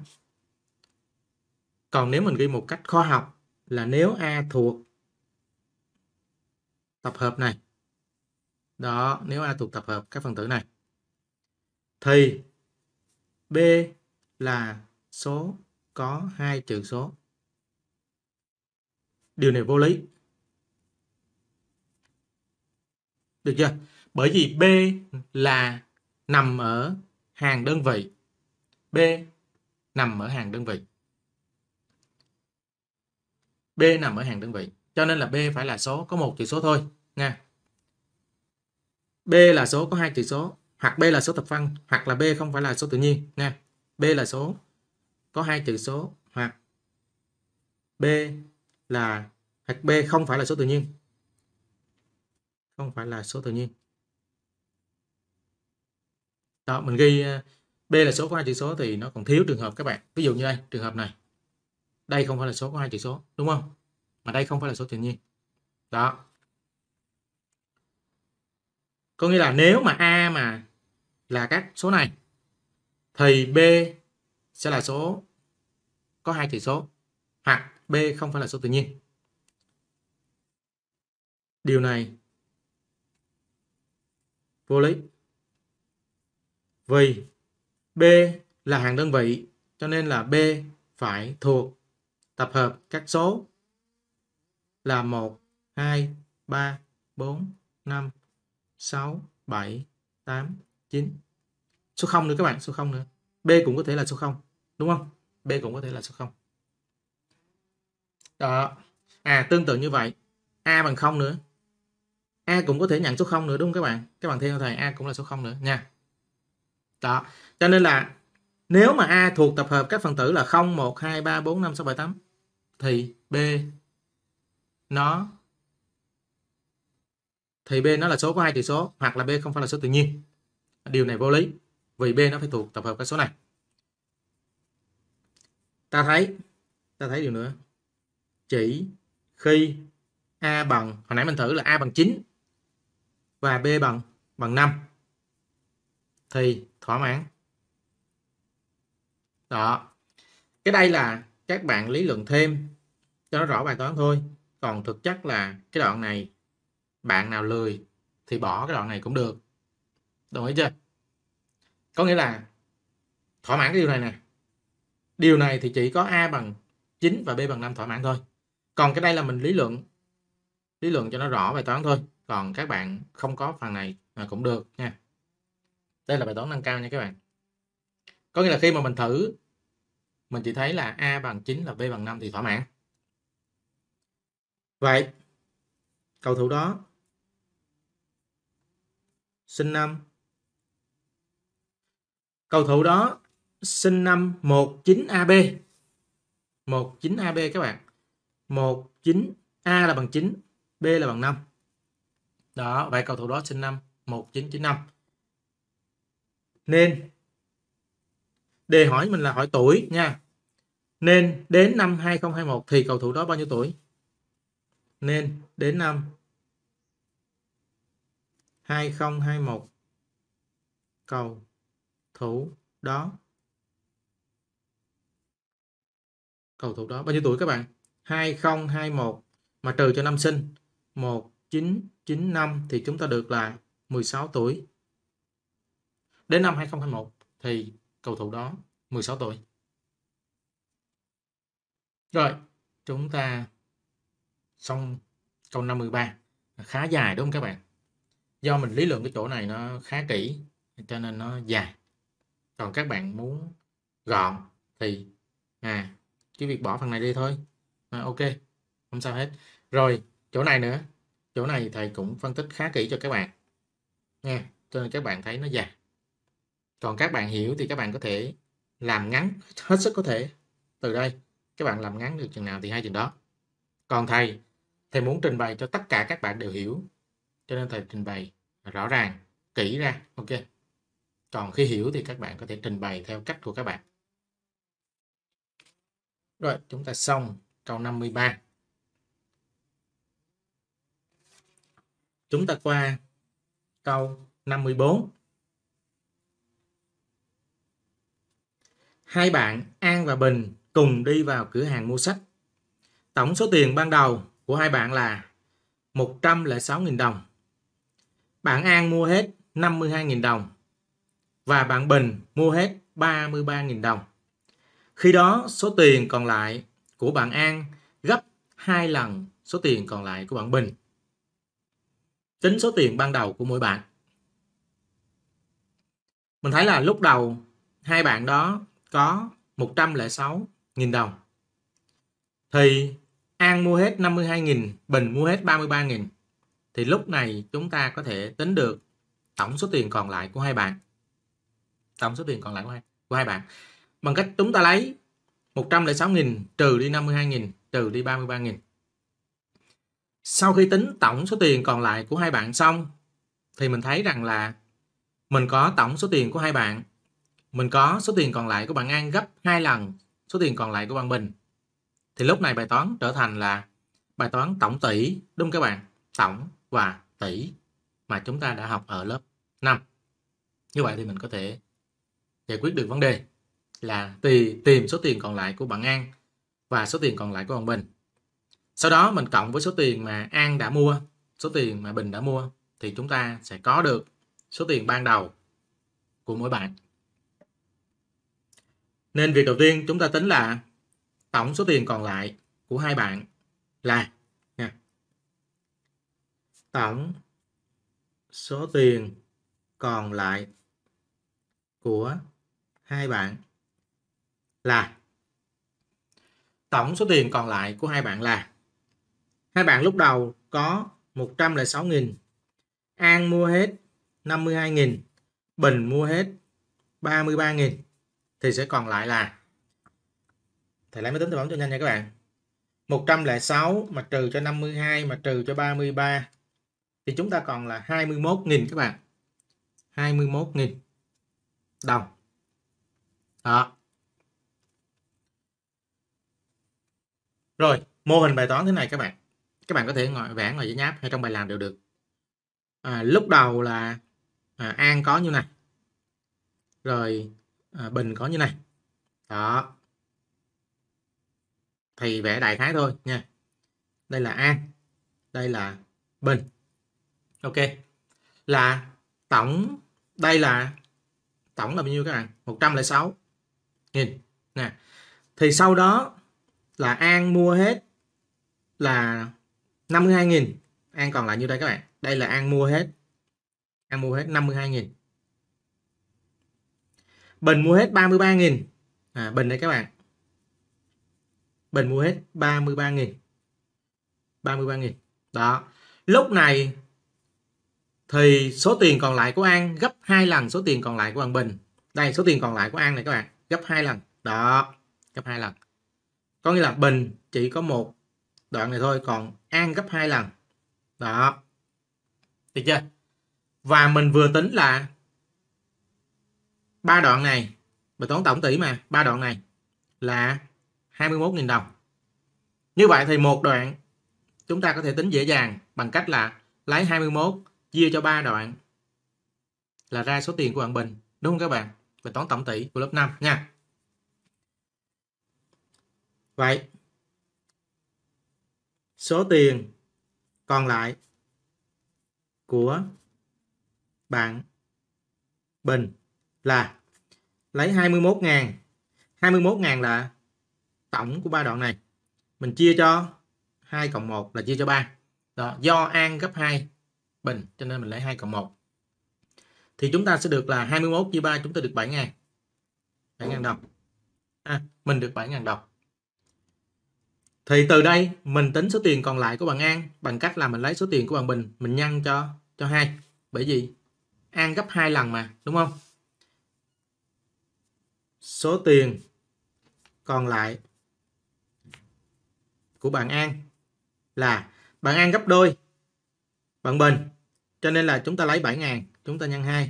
S1: Còn nếu mình ghi một cách khoa học là nếu A thuộc tập hợp này đó nếu a thuộc tập hợp các phần tử này thì b là số có hai trừ số điều này vô lý được chưa bởi vì b là nằm ở hàng đơn vị b nằm ở hàng đơn vị b nằm ở hàng đơn vị cho nên là b phải là số có một chữ số thôi nha B là số có hai chữ số hoặc B là số thập phân hoặc là B không phải là số tự nhiên nha. B là số có hai chữ số hoặc B là hoặc B không phải là số tự nhiên. Không phải là số tự nhiên. Đó, mình ghi ờ, B là số có hai chữ số thì nó còn thiếu trường hợp các bạn. Ví dụ như đây, trường hợp này. Đây không phải là số có hai chữ số, đúng không? Mà đây không phải là số tự nhiên. Đó, có nghĩa là nếu mà a mà là các số này thì b sẽ là số có hai chỉ số hoặc b không phải là số tự nhiên điều này vô lý vì b là hàng đơn vị cho nên là b phải thuộc tập hợp các số là 1, 2, 3, 4, 5, 6, 7, 8, 9. Số 0 nữa các bạn, số 0 nữa. B cũng có thể là số 0, đúng không? B cũng có thể là số 0. Đó. À tương tự như vậy, A bằng 0 nữa. A cũng có thể nhận số 0 nữa đúng không các bạn? Các bạn theo thầy A cũng là số 0 nữa nha. Đó. Cho nên là nếu mà A thuộc tập hợp các phần tử là 0 1 2 3 4 5 6 7 8 thì B nó thì b nó là số có hai chữ số hoặc là b không phải là số tự nhiên điều này vô lý vì b nó phải thuộc tập hợp các số này ta thấy ta thấy điều nữa chỉ khi a bằng hồi nãy mình thử là a bằng 9 và b bằng bằng 5 thì thỏa mãn đó cái đây là các bạn lý luận thêm cho nó rõ bài toán thôi còn thực chất là cái đoạn này bạn nào lười thì bỏ cái đoạn này cũng được đồng ý chưa có nghĩa là thỏa mãn cái điều này nè điều này thì chỉ có a bằng 9 và b bằng 5 thỏa mãn thôi còn cái đây là mình lý luận lý luận cho nó rõ bài toán thôi còn các bạn không có phần này là cũng được nha đây là bài toán nâng cao nha các bạn có nghĩa là khi mà mình thử mình chỉ thấy là a bằng 9 là b bằng 5 thì thỏa mãn vậy cầu thủ đó sinh năm Cầu thủ đó sinh năm 19AB. 19AB các bạn. 19 A là bằng 9, B là bằng 5. Đó, vậy cầu thủ đó sinh năm 1995. Nên đề hỏi mình là hỏi tuổi nha. Nên đến năm 2021 thì cầu thủ đó bao nhiêu tuổi? Nên đến năm 2021 cầu thủ đó cầu thủ đó bao nhiêu tuổi các bạn 2021 mà trừ cho năm sinh 1995 thì chúng ta được là 16 tuổi đến năm 2021 thì cầu thủ đó 16 tuổi rồi chúng ta xong câu 53 khá dài đúng không các bạn do mình lý luận cái chỗ này nó khá kỹ cho nên nó dài còn các bạn muốn gọn thì à cái việc bỏ phần này đi thôi à, ok không sao hết rồi chỗ này nữa chỗ này thầy cũng phân tích khá kỹ cho các bạn nha cho nên các bạn thấy nó dài còn các bạn hiểu thì các bạn có thể làm ngắn hết sức có thể từ đây các bạn làm ngắn được chừng nào thì hai chừng đó còn thầy thầy muốn trình bày cho tất cả các bạn đều hiểu cho nên thầy trình bày rõ ràng kỹ ra ok còn khi hiểu thì các bạn có thể trình bày theo cách của các bạn rồi chúng ta xong câu 53 chúng ta qua câu 54 hai bạn An và Bình cùng đi vào cửa hàng mua sách tổng số tiền ban đầu của hai bạn là 106.000 đồng bạn An mua hết 52.000 đồng và bạn Bình mua hết 33.000 đồng. Khi đó số tiền còn lại của bạn An gấp 2 lần số tiền còn lại của bạn Bình. Tính số tiền ban đầu của mỗi bạn. Mình thấy là lúc đầu hai bạn đó có 106.000 đồng. Thì An mua hết 52.000, Bình mua hết 33.000 thì lúc này chúng ta có thể tính được tổng số tiền còn lại của hai bạn tổng số tiền còn lại của hai, của hai bạn bằng cách chúng ta lấy 106.000 trừ đi 52.000 trừ đi 33.000 sau khi tính tổng số tiền còn lại của hai bạn xong thì mình thấy rằng là mình có tổng số tiền của hai bạn mình có số tiền còn lại của bạn An gấp hai lần số tiền còn lại của bạn Bình thì lúc này bài toán trở thành là bài toán tổng tỷ đúng các bạn tổng và tỷ mà chúng ta đã học ở lớp 5. Như vậy thì mình có thể giải quyết được vấn đề là tìm số tiền còn lại của bạn An và số tiền còn lại của ông Bình. Sau đó mình cộng với số tiền mà An đã mua, số tiền mà Bình đã mua thì chúng ta sẽ có được số tiền ban đầu của mỗi bạn. Nên việc đầu tiên chúng ta tính là tổng số tiền còn lại của hai bạn là tổng số tiền còn lại của hai bạn là tổng số tiền còn lại của hai bạn là hai bạn lúc đầu có 106.000 An mua hết 52.000 Bình mua hết 33.000 thì sẽ còn lại là thầy lấy máy tính thầy bấm cho nhanh nha các bạn 106 mà trừ cho 52 mà trừ cho 33 thì chúng ta còn là 21.000 các bạn 21.000 đồng đó rồi mô hình bài toán thế này các bạn các bạn có thể ngồi vẽ ngoài giấy nháp hay trong bài làm đều được à, lúc đầu là à, an có như này rồi à, bình có như này đó thì vẽ đại khái thôi nha đây là an đây là bình ok là tổng đây là tổng là bao nhiêu các bạn 106 nghìn nè thì sau đó là An mua hết là 52.000 An còn lại như đây các bạn đây là An mua hết An mua hết 52.000 Bình mua hết 33.000 à, Bình đây các bạn Bình mua hết 33.000 33.000 đó lúc này thì số tiền còn lại của An gấp hai lần số tiền còn lại của bạn Bình. Đây số tiền còn lại của An này các bạn, gấp hai lần. Đó, gấp hai lần. Có nghĩa là Bình chỉ có một đoạn này thôi, còn An gấp hai lần. Đó. Được chưa? Và mình vừa tính là ba đoạn này, bài toán tổng tỷ mà, ba đoạn này là 21.000 đồng. Như vậy thì một đoạn chúng ta có thể tính dễ dàng bằng cách là lấy 21 chia cho 3 đoạn là ra số tiền của bạn Bình đúng không các bạn bài toán tổng tỷ của lớp 5 nha vậy số tiền còn lại của bạn Bình là lấy 21.000 21.000 là tổng của ba đoạn này mình chia cho 2 cộng 1 là chia cho 3 đó, do An gấp 2 bình cho nên mình lấy 2 cộng 1 thì chúng ta sẽ được là 21 chia 3 chúng ta được 7 ngàn 7 ngàn đồng à, mình được 7 ngàn đồng thì từ đây mình tính số tiền còn lại của bạn An bằng cách là mình lấy số tiền của bạn Bình mình nhân cho cho hai bởi vì An gấp hai lần mà đúng không số tiền còn lại của bạn An là bạn An gấp đôi bạn Bình cho nên là chúng ta lấy 7.000, chúng ta nhân 2.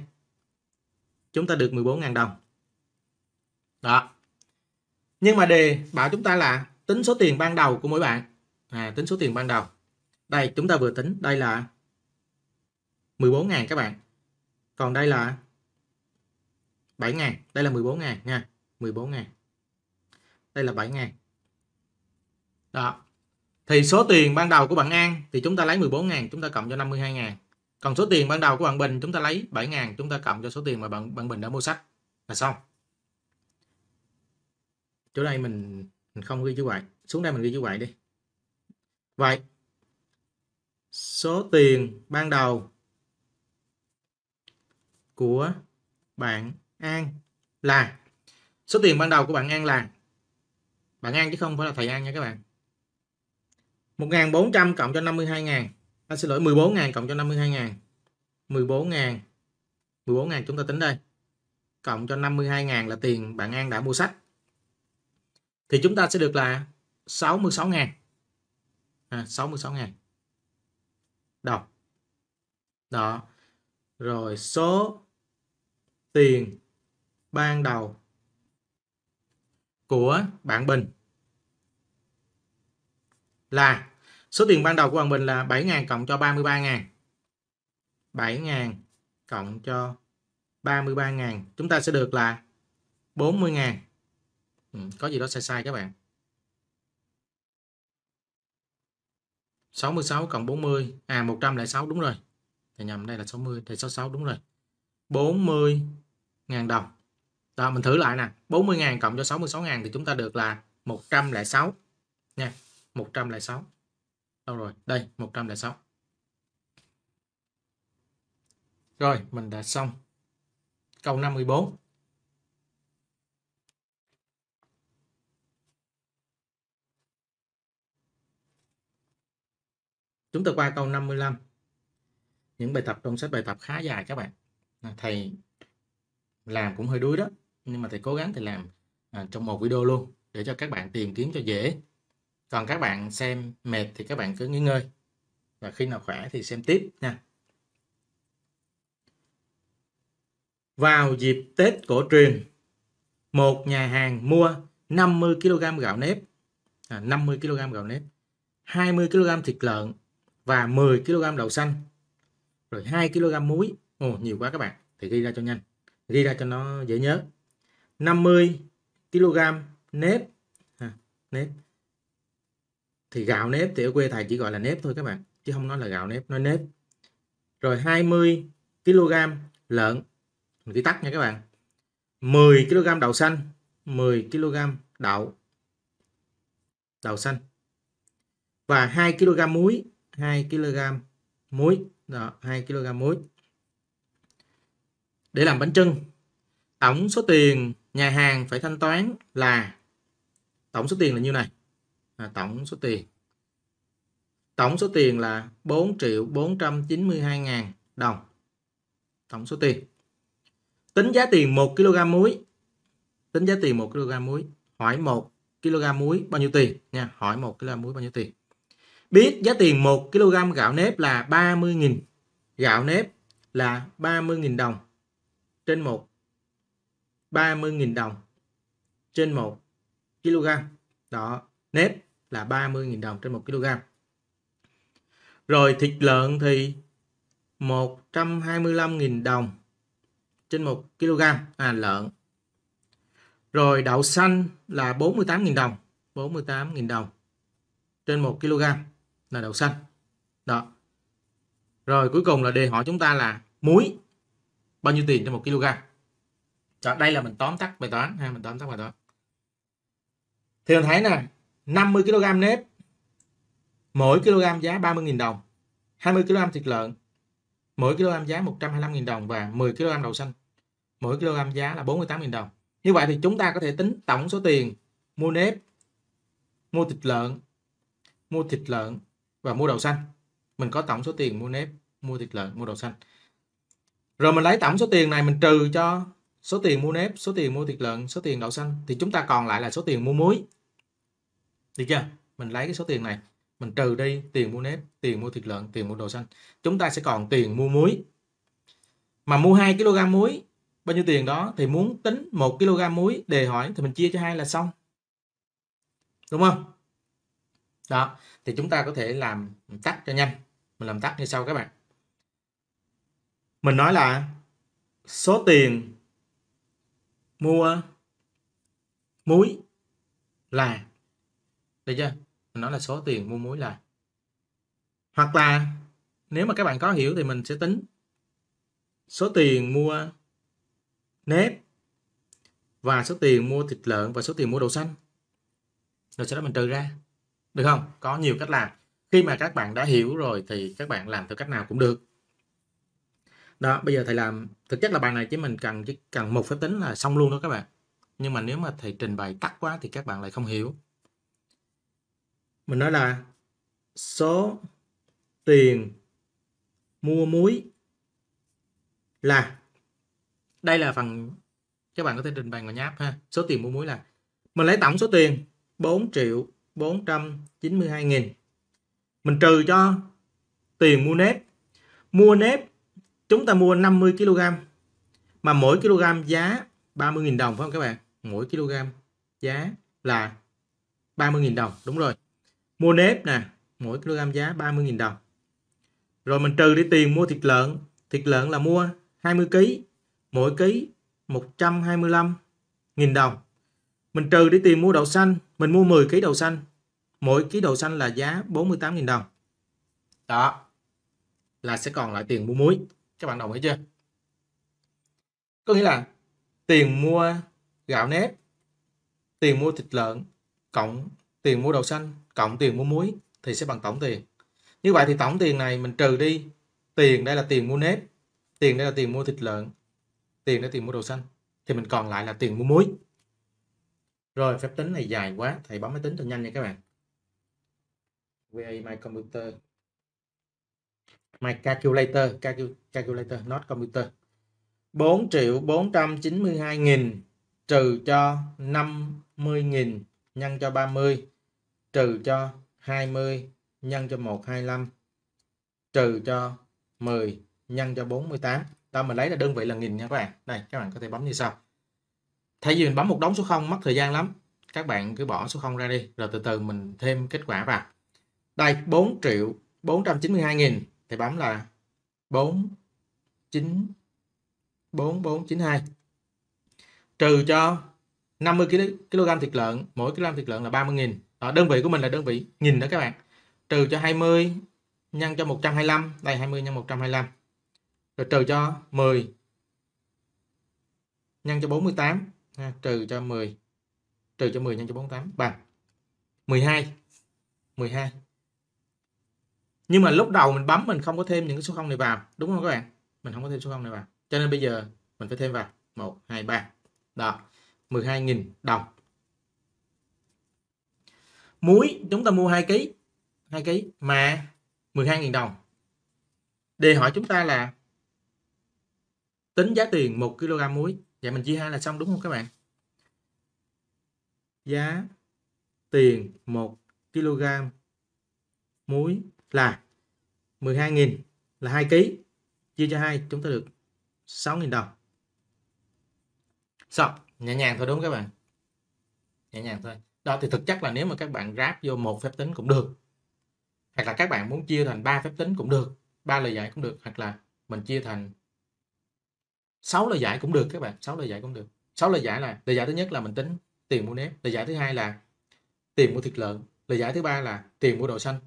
S1: Chúng ta được 14.000 đồng. Đó. Nhưng mà đề bảo chúng ta là tính số tiền ban đầu của mỗi bạn. À, tính số tiền ban đầu. Đây, chúng ta vừa tính. Đây là 14.000 các bạn. Còn đây là 7.000. Đây là 14.000 nha. 14.000. Đây là 7.000. Đó. Thì số tiền ban đầu của bạn An thì chúng ta lấy 14.000 chúng ta cộng cho 52.000 còn số tiền ban đầu của bạn Bình chúng ta lấy 7 ngàn chúng ta cộng cho số tiền mà bạn bạn Bình đã mua sách là xong chỗ này mình, mình không ghi chữ vậy xuống đây mình ghi chữ vậy đi vậy số tiền ban đầu của bạn An là số tiền ban đầu của bạn An là bạn An chứ không phải là thầy An nha các bạn 1.400 cộng cho 52 ngàn à, xin lỗi 14.000 cộng cho 52.000 14.000 14.000 chúng ta tính đây cộng cho 52.000 là tiền bạn An đã mua sách thì chúng ta sẽ được là 66.000 à, 66.000 đọc đó rồi số tiền ban đầu của bạn Bình là Số tiền ban đầu của bạn Bình là 7.000 cộng cho 33.000. 7.000 cộng cho 33.000. Chúng ta sẽ được là 40.000. Ừ, có gì đó sai sai các bạn. 66 cộng 40. À 106 đúng rồi. Thầy nhầm đây là 60. Thầy 66 đúng rồi. 40.000 đồng. Đó, mình thử lại nè. 40.000 cộng cho 66.000 thì chúng ta được là 106. Nha, 106 đâu rồi đây 106 rồi mình đã xong câu 54 chúng ta qua câu 55 những bài tập trong sách bài tập khá dài các bạn à, thầy làm cũng hơi đuối đó nhưng mà thầy cố gắng thì làm à, trong một video luôn để cho các bạn tìm kiếm cho dễ còn các bạn xem mệt thì các bạn cứ nghỉ ngơi và khi nào khỏe thì xem tiếp nha vào dịp Tết cổ truyền một nhà hàng mua 50 kg gạo nếp à, 50 kg gạo nếp 20 kg thịt lợn và 10 kg đậu xanh rồi 2 kg muối Ồ, nhiều quá các bạn thì ghi ra cho nhanh ghi ra cho nó dễ nhớ 50 kg nếp à, nếp thì gạo nếp thì ở quê thầy chỉ gọi là nếp thôi các bạn chứ không nói là gạo nếp nói nếp rồi 20 kg lợn mình ghi tắt nha các bạn 10 kg đậu xanh 10 kg đậu đậu xanh và 2 kg muối 2 kg muối đó 2 kg muối để làm bánh trưng tổng số tiền nhà hàng phải thanh toán là tổng số tiền là như này à, tổng số tiền tổng số tiền là 4 triệu 492 ngàn đồng tổng số tiền tính giá tiền 1 kg muối tính giá tiền 1 kg muối hỏi 1 kg muối bao nhiêu tiền nha hỏi 1 kg muối bao nhiêu tiền biết giá tiền 1 kg gạo nếp là 30.000 gạo nếp là 30.000 đồng trên 1 30.000 đồng trên 1 kg đó nếp là 30.000 đồng trên 1 kg. Rồi thịt lợn thì 125.000 đồng trên 1 kg à lợn. Rồi đậu xanh là 48.000 đồng, 48.000 đồng trên 1 kg là đậu xanh. Đó. Rồi cuối cùng là đề hỏi chúng ta là muối bao nhiêu tiền trên 1 kg. Đó, đây là mình tóm tắt bài toán ha, mình tóm tắt bài toán. Thì mình thấy nè, 50 kg nếp mỗi kg giá 30.000 đồng 20 kg thịt lợn mỗi kg giá 125.000 đồng và 10 kg đậu xanh mỗi kg giá là 48.000 đồng như vậy thì chúng ta có thể tính tổng số tiền mua nếp mua thịt lợn mua thịt lợn và mua đậu xanh mình có tổng số tiền mua nếp mua thịt lợn mua đậu xanh rồi mình lấy tổng số tiền này mình trừ cho số tiền mua nếp số tiền mua thịt lợn số tiền đậu xanh thì chúng ta còn lại là số tiền mua muối được chưa mình lấy cái số tiền này mình trừ đi tiền mua nếp tiền mua thịt lợn tiền mua đồ xanh chúng ta sẽ còn tiền mua muối mà mua 2 kg muối bao nhiêu tiền đó thì muốn tính 1 kg muối đề hỏi thì mình chia cho hai là xong đúng không đó thì chúng ta có thể làm tắt cho nhanh mình làm tắt như sau các bạn mình nói là số tiền mua muối là được chưa nó là số tiền mua muối là hoặc là nếu mà các bạn có hiểu thì mình sẽ tính số tiền mua nếp và số tiền mua thịt lợn và số tiền mua đậu xanh rồi sau đó mình trừ ra được không có nhiều cách làm khi mà các bạn đã hiểu rồi thì các bạn làm theo cách nào cũng được đó bây giờ thầy làm thực chất là bài này chỉ mình cần chỉ cần một phép tính là xong luôn đó các bạn nhưng mà nếu mà thầy trình bày tắt quá thì các bạn lại không hiểu mình nói là số tiền mua muối là đây là phần các bạn có thể trình bày và nháp ha số tiền mua muối là mình lấy tổng số tiền 4 triệu 492 nghìn mình trừ cho tiền mua nếp mua nếp chúng ta mua 50 kg mà mỗi kg giá 30.000 đồng phải không các bạn mỗi kg giá là 30.000 đồng đúng rồi mua nếp nè mỗi kg giá 30.000 đồng rồi mình trừ đi tiền mua thịt lợn thịt lợn là mua 20 kg mỗi ký 125.000 đồng mình trừ đi tiền mua đậu xanh mình mua 10 kg đậu xanh mỗi ký đậu xanh là giá 48.000 đồng đó là sẽ còn lại tiền mua muối các bạn đồng ý chưa có nghĩa là tiền mua gạo nếp tiền mua thịt lợn cộng tiền mua đậu xanh cộng tiền mua muối thì sẽ bằng tổng tiền. Như vậy thì tổng tiền này mình trừ đi tiền đây là tiền mua nếp, tiền đây là tiền mua thịt lợn, tiền đây là tiền mua đậu xanh thì mình còn lại là tiền mua muối. Rồi phép tính này dài quá, thầy bấm máy tính cho nhanh nha các bạn. VA my computer my calculator, calculator not computer. 4 triệu 492 nghìn trừ cho 50 nghìn nhân cho 30 trừ cho 20 nhân cho 125 trừ cho 10 nhân cho 48 ta mình lấy là đơn vị là nghìn nha các bạn đây các bạn có thể bấm như sau thay vì mình bấm một đống số 0 mất thời gian lắm các bạn cứ bỏ số 0 ra đi rồi từ từ mình thêm kết quả vào đây 4 triệu 492 nghìn thì bấm là 4 9 4492 trừ cho 50 kg thịt lợn mỗi kg thịt lợn là 30 nghìn đó, ờ, đơn vị của mình là đơn vị nghìn đó các bạn trừ cho 20 nhân cho 125 đây 20 nhân 125 rồi trừ cho 10 nhân cho 48 ha, trừ cho 10 trừ cho 10 nhân cho 48 bằng 12 12 nhưng mà lúc đầu mình bấm mình không có thêm những cái số 0 này vào đúng không các bạn mình không có thêm số 0 này vào cho nên bây giờ mình phải thêm vào 1 2 3 đó 12.000 đồng muối chúng ta mua 2 kg 2 kg mà 12.000 đồng đề hỏi chúng ta là tính giá tiền 1 kg muối vậy dạ, mình chia hai là xong đúng không các bạn giá tiền 1 kg muối là 12.000 là 2 kg chia cho 2 chúng ta được 6.000 đồng xong nhẹ nhàng thôi đúng không các bạn nhẹ nhàng thôi đó thì thực chất là nếu mà các bạn ráp vô một phép tính cũng được hoặc là các bạn muốn chia thành ba phép tính cũng được ba lời giải cũng được hoặc là mình chia thành sáu lời giải cũng được các bạn sáu lời giải cũng được sáu lời giải là lời giải thứ nhất là mình tính tiền mua nếp lời giải thứ hai là tiền mua thịt lợn lời giải thứ ba là tiền mua đồ xanh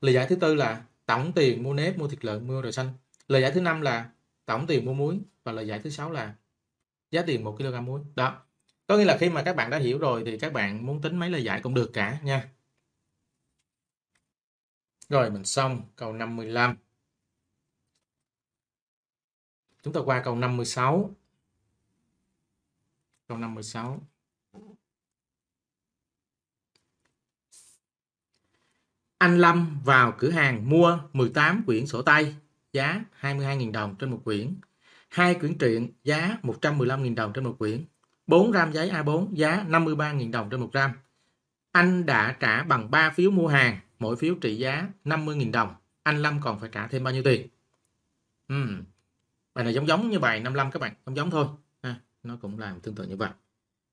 S1: lời giải thứ tư là tổng tiền mua nếp mua thịt lợn mua đồ xanh lời giải thứ năm là tổng tiền mua muối và lời giải thứ sáu là giá tiền một kg muối đó có nghĩa là khi mà các bạn đã hiểu rồi thì các bạn muốn tính mấy lời giải cũng được cả nha rồi mình xong câu 55 chúng ta qua câu 56 câu 56 Anh Lâm vào cửa hàng mua 18 quyển sổ tay giá 22.000 đồng trên một quyển, hai quyển truyện giá 115.000 đồng trên một quyển 4 gram giấy A4 giá 53.000 đồng trên 1 gram. Anh đã trả bằng 3 phiếu mua hàng, mỗi phiếu trị giá 50.000 đồng. Anh Lâm còn phải trả thêm bao nhiêu tiền? Ừ. Bài này giống giống như bài 55 các bạn, giống giống thôi. À, nó cũng làm tương tự như vậy.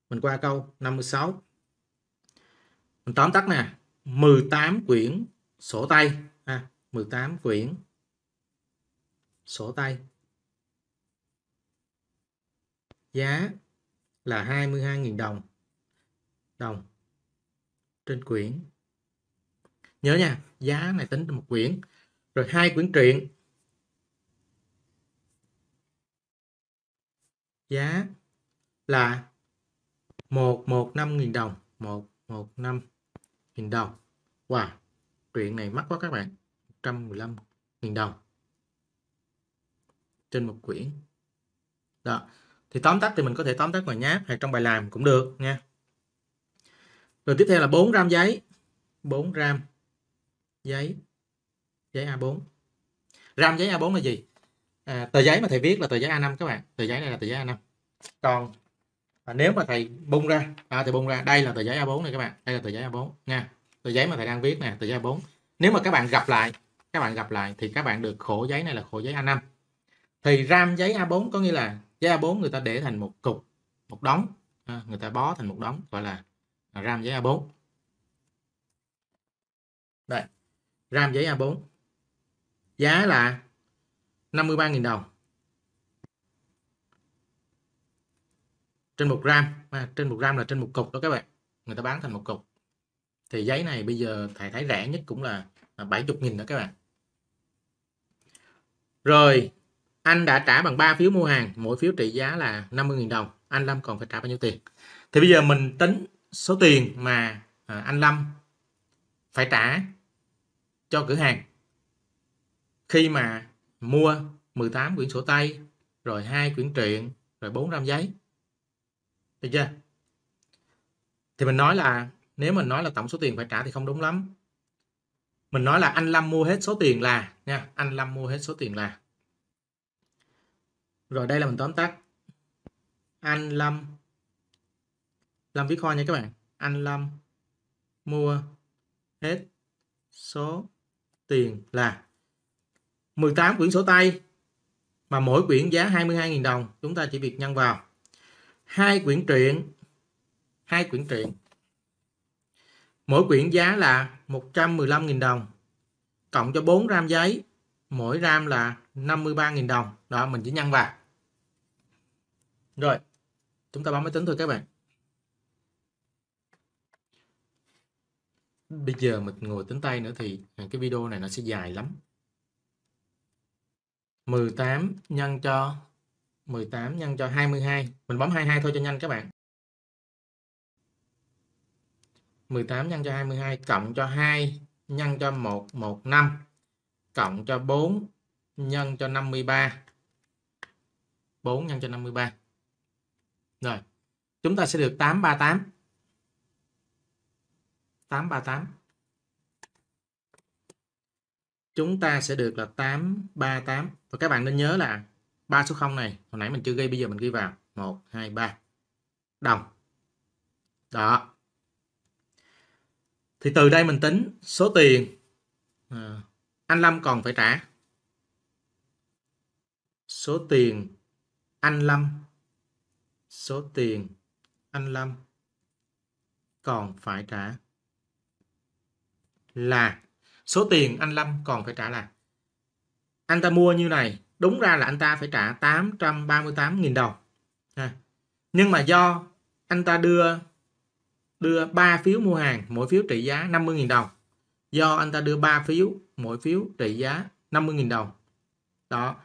S1: Mình qua câu 56. Mình tóm tắt nè. 18 quyển sổ tay. À, 18 quyển sổ tay. Giá là 22.000 đồng đồng trên quyển nhớ nha giá này tính một quyển rồi hai quyển truyện giá là 115.000 đồng 115.000 đồng wow truyện này mắc quá các bạn 115.000 đồng trên một quyển đó thì tóm tắt thì mình có thể tóm tắt ngoài nháp hay trong bài làm cũng được nha rồi tiếp theo là 4 gram giấy 4 gram giấy giấy A4 gram giấy A4 là gì à, tờ giấy mà thầy viết là tờ giấy A5 các bạn tờ giấy này là tờ giấy A5 còn à, nếu mà thầy bung ra à, thầy bung ra đây là tờ giấy A4 này các bạn đây là tờ giấy A4 nha tờ giấy mà thầy đang viết nè tờ giấy A4 nếu mà các bạn gặp lại các bạn gặp lại thì các bạn được khổ giấy này là khổ giấy A5 thì ram giấy A4 có nghĩa là giấy A4 người ta để thành một cục một đống à, người ta bó thành một đống gọi là RAM giấy A4 đây RAM giấy A4 giá là 53.000 đồng trên một gram à, trên một gram là trên một cục đó các bạn người ta bán thành một cục thì giấy này bây giờ thầy thấy rẻ nhất cũng là 70.000 đó các bạn rồi anh đã trả bằng 3 phiếu mua hàng mỗi phiếu trị giá là 50.000 đồng anh Lâm còn phải trả bao nhiêu tiền thì bây giờ mình tính số tiền mà ờ, anh Lâm phải trả cho cửa hàng khi mà mua 18 quyển sổ tay rồi hai quyển truyện rồi 400 giấy được chưa thì mình nói là nếu mình nói là tổng số tiền phải trả thì không đúng lắm mình nói là anh Lâm mua hết số tiền là nha anh Lâm mua hết số tiền là rồi đây là mình tóm tắt anh Lâm Lâm viết kho nha các bạn anh Lâm mua hết số tiền là 18 quyển sổ tay mà mỗi quyển giá 22.000 đồng chúng ta chỉ việc nhân vào hai quyển truyện hai quyển truyện mỗi quyển giá là 115.000 đồng cộng cho 4 ram giấy mỗi ram là 53.000 đồng đó mình chỉ nhân vào rồi, chúng ta bấm máy tính thôi các bạn. Bây giờ mình ngồi tính tay nữa thì à, cái video này nó sẽ dài lắm. 18 nhân cho 18 nhân cho 22. Mình bấm 22 thôi cho nhanh các bạn. 18 nhân cho 22 cộng cho 2 nhân cho 1 1 5 cộng cho 4 nhân cho 53. 4 nhân cho 53. Rồi, chúng ta sẽ được 838. 838. Chúng ta sẽ được là 838. Và các bạn nên nhớ là ba số 0 này, hồi nãy mình chưa ghi, bây giờ mình ghi vào. 1, 2, 3. Đồng. Đó. Thì từ đây mình tính số tiền à, anh Lâm còn phải trả. Số tiền anh Lâm số tiền anh Lâm còn phải trả là số tiền anh Lâm còn phải trả là anh ta mua như này đúng ra là anh ta phải trả 838.000 đồng à. nhưng mà do anh ta đưa đưa 3 phiếu mua hàng mỗi phiếu trị giá 50.000 đồng do anh ta đưa 3 phiếu mỗi phiếu trị giá 50.000 đồng đó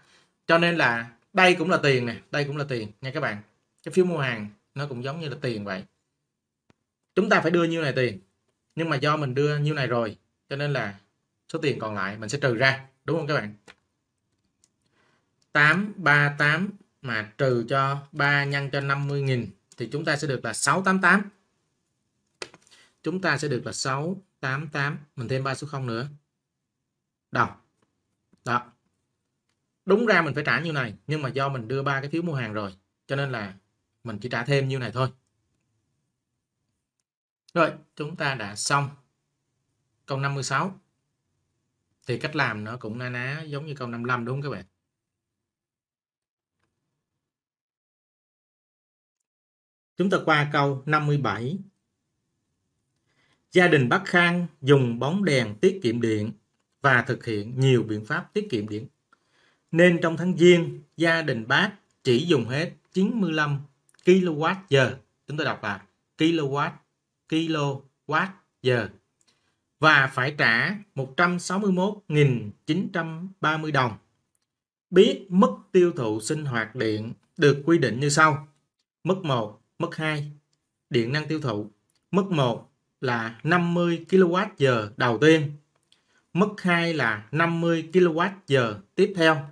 S1: cho nên là đây cũng là tiền này đây cũng là tiền nha các bạn cái phiếu mua hàng nó cũng giống như là tiền vậy chúng ta phải đưa nhiêu này tiền nhưng mà do mình đưa nhiêu này rồi cho nên là số tiền còn lại mình sẽ trừ ra đúng không các bạn 838 mà trừ cho 3 nhân cho 50.000 thì chúng ta sẽ được là 688 chúng ta sẽ được là 688 mình thêm 3 số 0 nữa đọc đó đúng ra mình phải trả như này nhưng mà do mình đưa ba cái phiếu mua hàng rồi cho nên là mình chỉ trả thêm nhiêu này thôi rồi chúng ta đã xong câu 56 thì cách làm nó cũng na ná giống như câu 55 đúng không các bạn chúng ta qua câu 57 gia đình Bắc Khang dùng bóng đèn tiết kiệm điện và thực hiện nhiều biện pháp tiết kiệm điện nên trong tháng Giêng gia đình bác chỉ dùng hết 95 kilowatt giờ chúng tôi đọc là kilowatt kilowatt giờ và phải trả 161.930 đồng. Biết mức tiêu thụ sinh hoạt điện được quy định như sau. Mức 1, mức 2, điện năng tiêu thụ. Mức 1 là 50 kWh đầu tiên. Mức 2 là 50 kWh tiếp theo.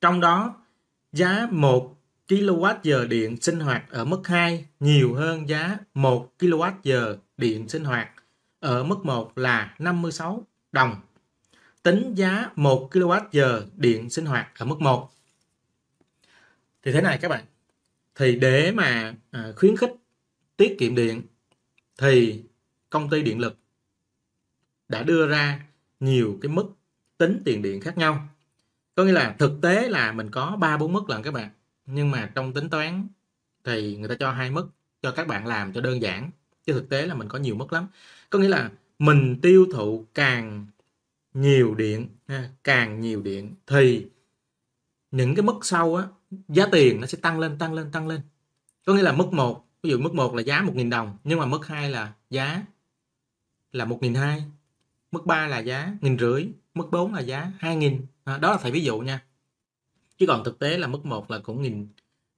S1: Trong đó, giá 1 kWh điện sinh hoạt ở mức 2 nhiều hơn giá 1 kWh điện sinh hoạt ở mức 1 là 56 đồng. Tính giá 1 kWh điện sinh hoạt ở mức 1. Thì thế này các bạn. Thì để mà à, khuyến khích tiết kiệm điện thì công ty điện lực đã đưa ra nhiều cái mức tính tiền điện khác nhau. Có nghĩa là thực tế là mình có 3 4 mức lần các bạn nhưng mà trong tính toán thì người ta cho hai mức cho các bạn làm cho đơn giản chứ thực tế là mình có nhiều mức lắm có nghĩa là mình tiêu thụ càng nhiều điện càng nhiều điện thì những cái mức sau á giá tiền nó sẽ tăng lên tăng lên tăng lên có nghĩa là mức 1 ví dụ mức 1 là giá 1.000 đồng nhưng mà mức 2 là giá là 1.200 mức 3 là giá 1.500 mức 4 là giá 2.000 đó là thầy ví dụ nha chứ còn thực tế là mức một là cũng nghìn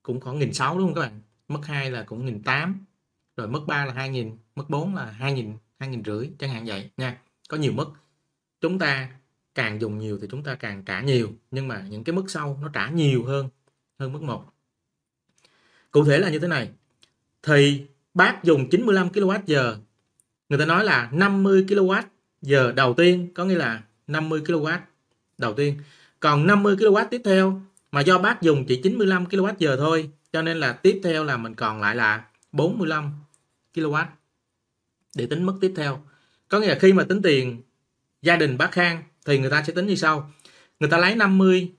S1: cũng khoảng nghìn sáu đúng không các bạn mức hai là cũng nghìn tám rồi mức ba là hai nghìn mức bốn là hai nghìn hai nghìn rưỡi chẳng hạn vậy nha có nhiều mức chúng ta càng dùng nhiều thì chúng ta càng trả nhiều nhưng mà những cái mức sau nó trả nhiều hơn hơn mức một cụ thể là như thế này thì bác dùng 95 kWh người ta nói là 50 kWh đầu tiên có nghĩa là 50 kW đầu tiên còn 50 kW tiếp theo mà do bác dùng chỉ 95 kWh thôi cho nên là tiếp theo là mình còn lại là 45 kW để tính mức tiếp theo có nghĩa là khi mà tính tiền gia đình bác Khang thì người ta sẽ tính như sau người ta lấy 50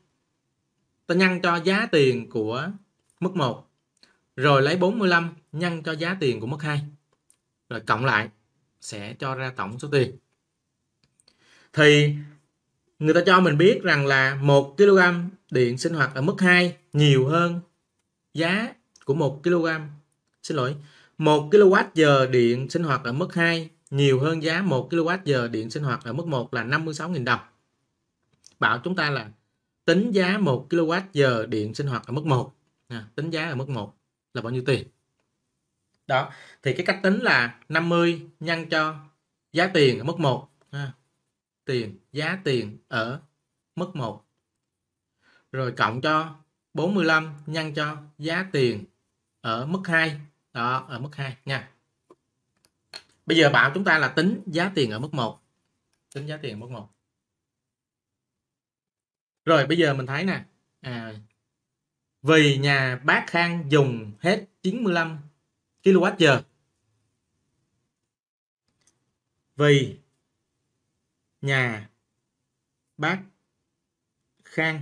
S1: ta nhân cho giá tiền của mức 1 rồi lấy 45 nhân cho giá tiền của mức 2 rồi cộng lại sẽ cho ra tổng số tiền thì người ta cho mình biết rằng là 1 kg điện sinh hoạt ở mức 2 nhiều hơn giá của 1 kg xin lỗi 1 kWh điện sinh hoạt ở mức 2 nhiều hơn giá 1 kWh điện sinh hoạt ở mức 1 là 56.000 đồng. Bảo chúng ta là tính giá 1 kWh điện sinh hoạt ở mức 1. À, tính giá ở mức 1 là bao nhiêu tiền? Đó, thì cái cách tính là 50 nhân cho giá tiền ở mức 1. À, tiền, giá tiền ở mức 1 rồi cộng cho 45 nhân cho giá tiền ở mức 2 đó ở mức 2 nha bây giờ bảo chúng ta là tính giá tiền ở mức 1 tính giá tiền ở mức 1 rồi bây giờ mình thấy nè à, vì nhà bác Khang dùng hết 95 kWh vì nhà bác Khang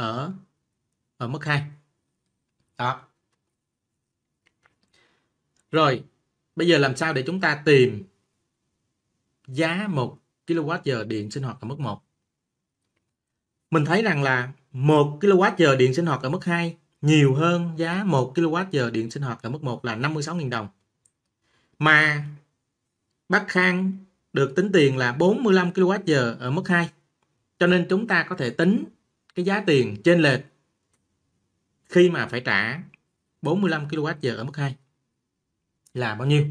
S1: ở ở mức 2 đó rồi bây giờ làm sao để chúng ta tìm giá 1 kWh điện sinh hoạt ở mức 1 mình thấy rằng là 1 kWh điện sinh hoạt ở mức 2 nhiều hơn giá 1 kWh điện sinh hoạt ở mức 1 là 56.000 đồng mà Bác Khang được tính tiền là 45 kWh ở mức 2 cho nên chúng ta có thể tính cái giá tiền trên lệch khi mà phải trả 45 kWh ở mức 2 là bao nhiêu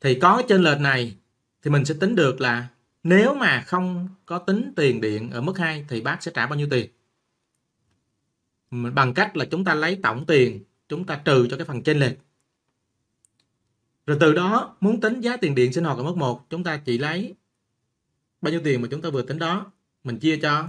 S1: thì có trên lệch này thì mình sẽ tính được là nếu mà không có tính tiền điện ở mức 2 thì bác sẽ trả bao nhiêu tiền bằng cách là chúng ta lấy tổng tiền chúng ta trừ cho cái phần trên lệch rồi từ đó muốn tính giá tiền điện sinh hoạt ở mức 1 chúng ta chỉ lấy bao nhiêu tiền mà chúng ta vừa tính đó mình chia cho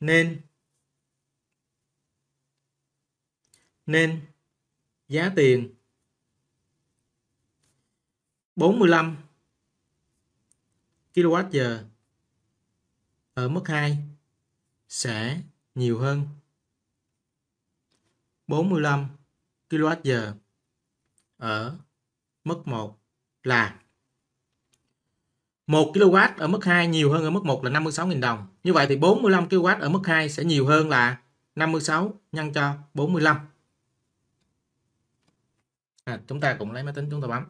S1: nên nên giá tiền 45 kWh ở mức 2 sẽ nhiều hơn 45 kWh ở mức 1 là 1 kW ở mức 2 nhiều hơn ở mức 1 là 56.000 đồng. Như vậy thì 45 kW ở mức 2 sẽ nhiều hơn là 56 nhân cho 45. À, chúng ta cũng lấy máy tính chúng ta bấm.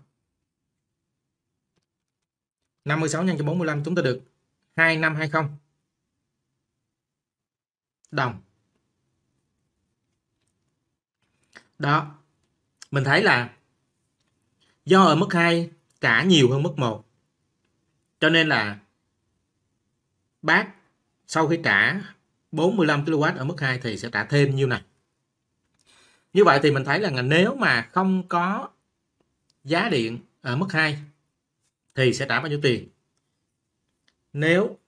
S1: 56 nhân cho 45 chúng ta được 2520 đồng. Đó. Mình thấy là do ở mức 2 cả nhiều hơn mức 1 cho nên là bác sau khi trả 45 kW ở mức 2 thì sẽ trả thêm nhiêu này như vậy thì mình thấy là nếu mà không có giá điện ở mức 2 thì sẽ trả bao nhiêu tiền nếu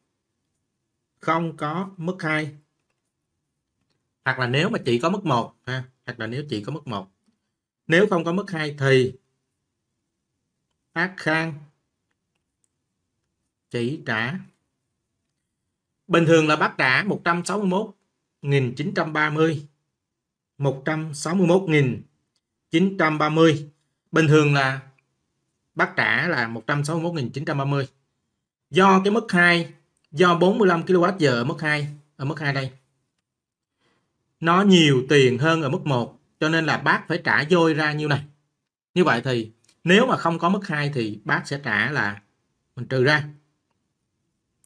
S1: không có mức 2 hoặc là nếu mà chỉ có mức 1 ha, hoặc là nếu chỉ có mức 1 nếu không có mức 2 thì bác khang chỉ trả bình thường là bác trả 161.930 161.930 bình thường là bác trả là 161.930 do cái mức 2 do 45 kWh ở mức 2 ở mức 2 đây nó nhiều tiền hơn ở mức 1 cho nên là bác phải trả dôi ra nhiêu này như vậy thì nếu mà không có mức 2 thì bác sẽ trả là mình trừ ra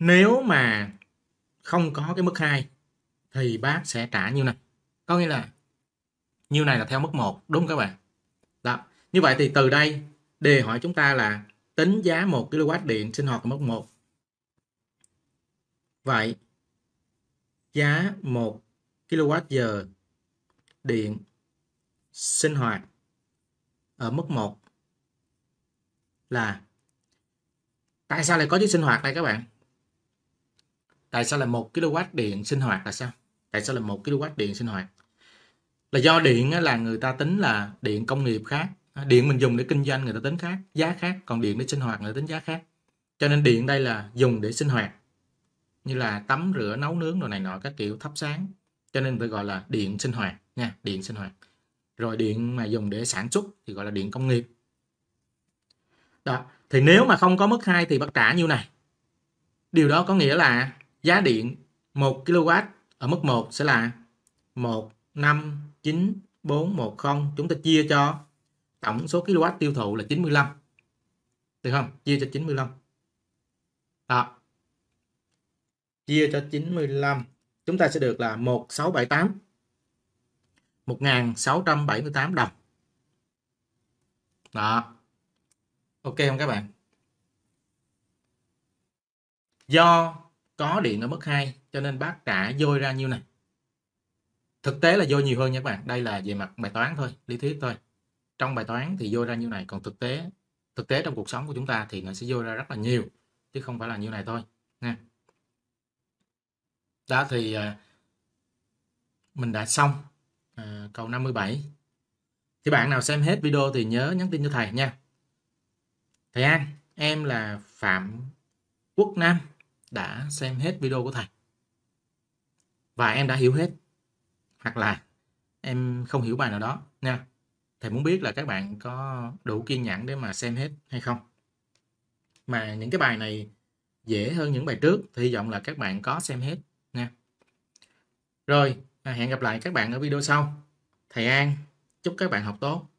S1: nếu mà không có cái mức 2 thì bác sẽ trả nhiêu này có nghĩa là nhiêu này là theo mức 1 đúng các bạn đó như vậy thì từ đây đề hỏi chúng ta là tính giá 1 kW điện sinh hoạt ở mức 1 vậy giá 1 kWh điện sinh hoạt ở mức 1 là tại sao lại có chữ sinh hoạt đây các bạn tại sao là một kW điện sinh hoạt là sao tại sao là một kW điện sinh hoạt là do điện là người ta tính là điện công nghiệp khác à, điện mình dùng để kinh doanh người ta tính khác giá khác còn điện để sinh hoạt người ta tính giá khác cho nên điện đây là dùng để sinh hoạt như là tắm rửa nấu nướng đồ này nọ các kiểu thắp sáng cho nên phải gọi là điện sinh hoạt nha điện sinh hoạt rồi điện mà dùng để sản xuất thì gọi là điện công nghiệp đó thì nếu mà không có mức 2 thì bắt trả nhiêu này điều đó có nghĩa là Giá điện 1 kW ở mức 1 sẽ là 1, 5, 9, 4, 1, 0. Chúng ta chia cho tổng số kW tiêu thụ là 95. Được không? Chia cho 95. Đó. Chia cho 95. Chúng ta sẽ được là 1678. 1678 đồng. Đó. Ok không các bạn? Do có điện ở mức 2 cho nên bác trả dôi ra nhiêu này thực tế là dôi nhiều hơn nha các bạn đây là về mặt bài toán thôi lý thuyết thôi trong bài toán thì dôi ra nhiêu này còn thực tế thực tế trong cuộc sống của chúng ta thì nó sẽ dôi ra rất là nhiều chứ không phải là nhiêu này thôi nha đó thì à, mình đã xong à, câu 57 thì bạn nào xem hết video thì nhớ nhắn tin cho thầy nha thầy An em là Phạm Quốc Nam đã xem hết video của thầy và em đã hiểu hết hoặc là em không hiểu bài nào đó nha thầy muốn biết là các bạn có đủ kiên nhẫn để mà xem hết hay không mà những cái bài này dễ hơn những bài trước thì hy vọng là các bạn có xem hết nha rồi à, hẹn gặp lại các bạn ở video sau thầy an chúc các bạn học tốt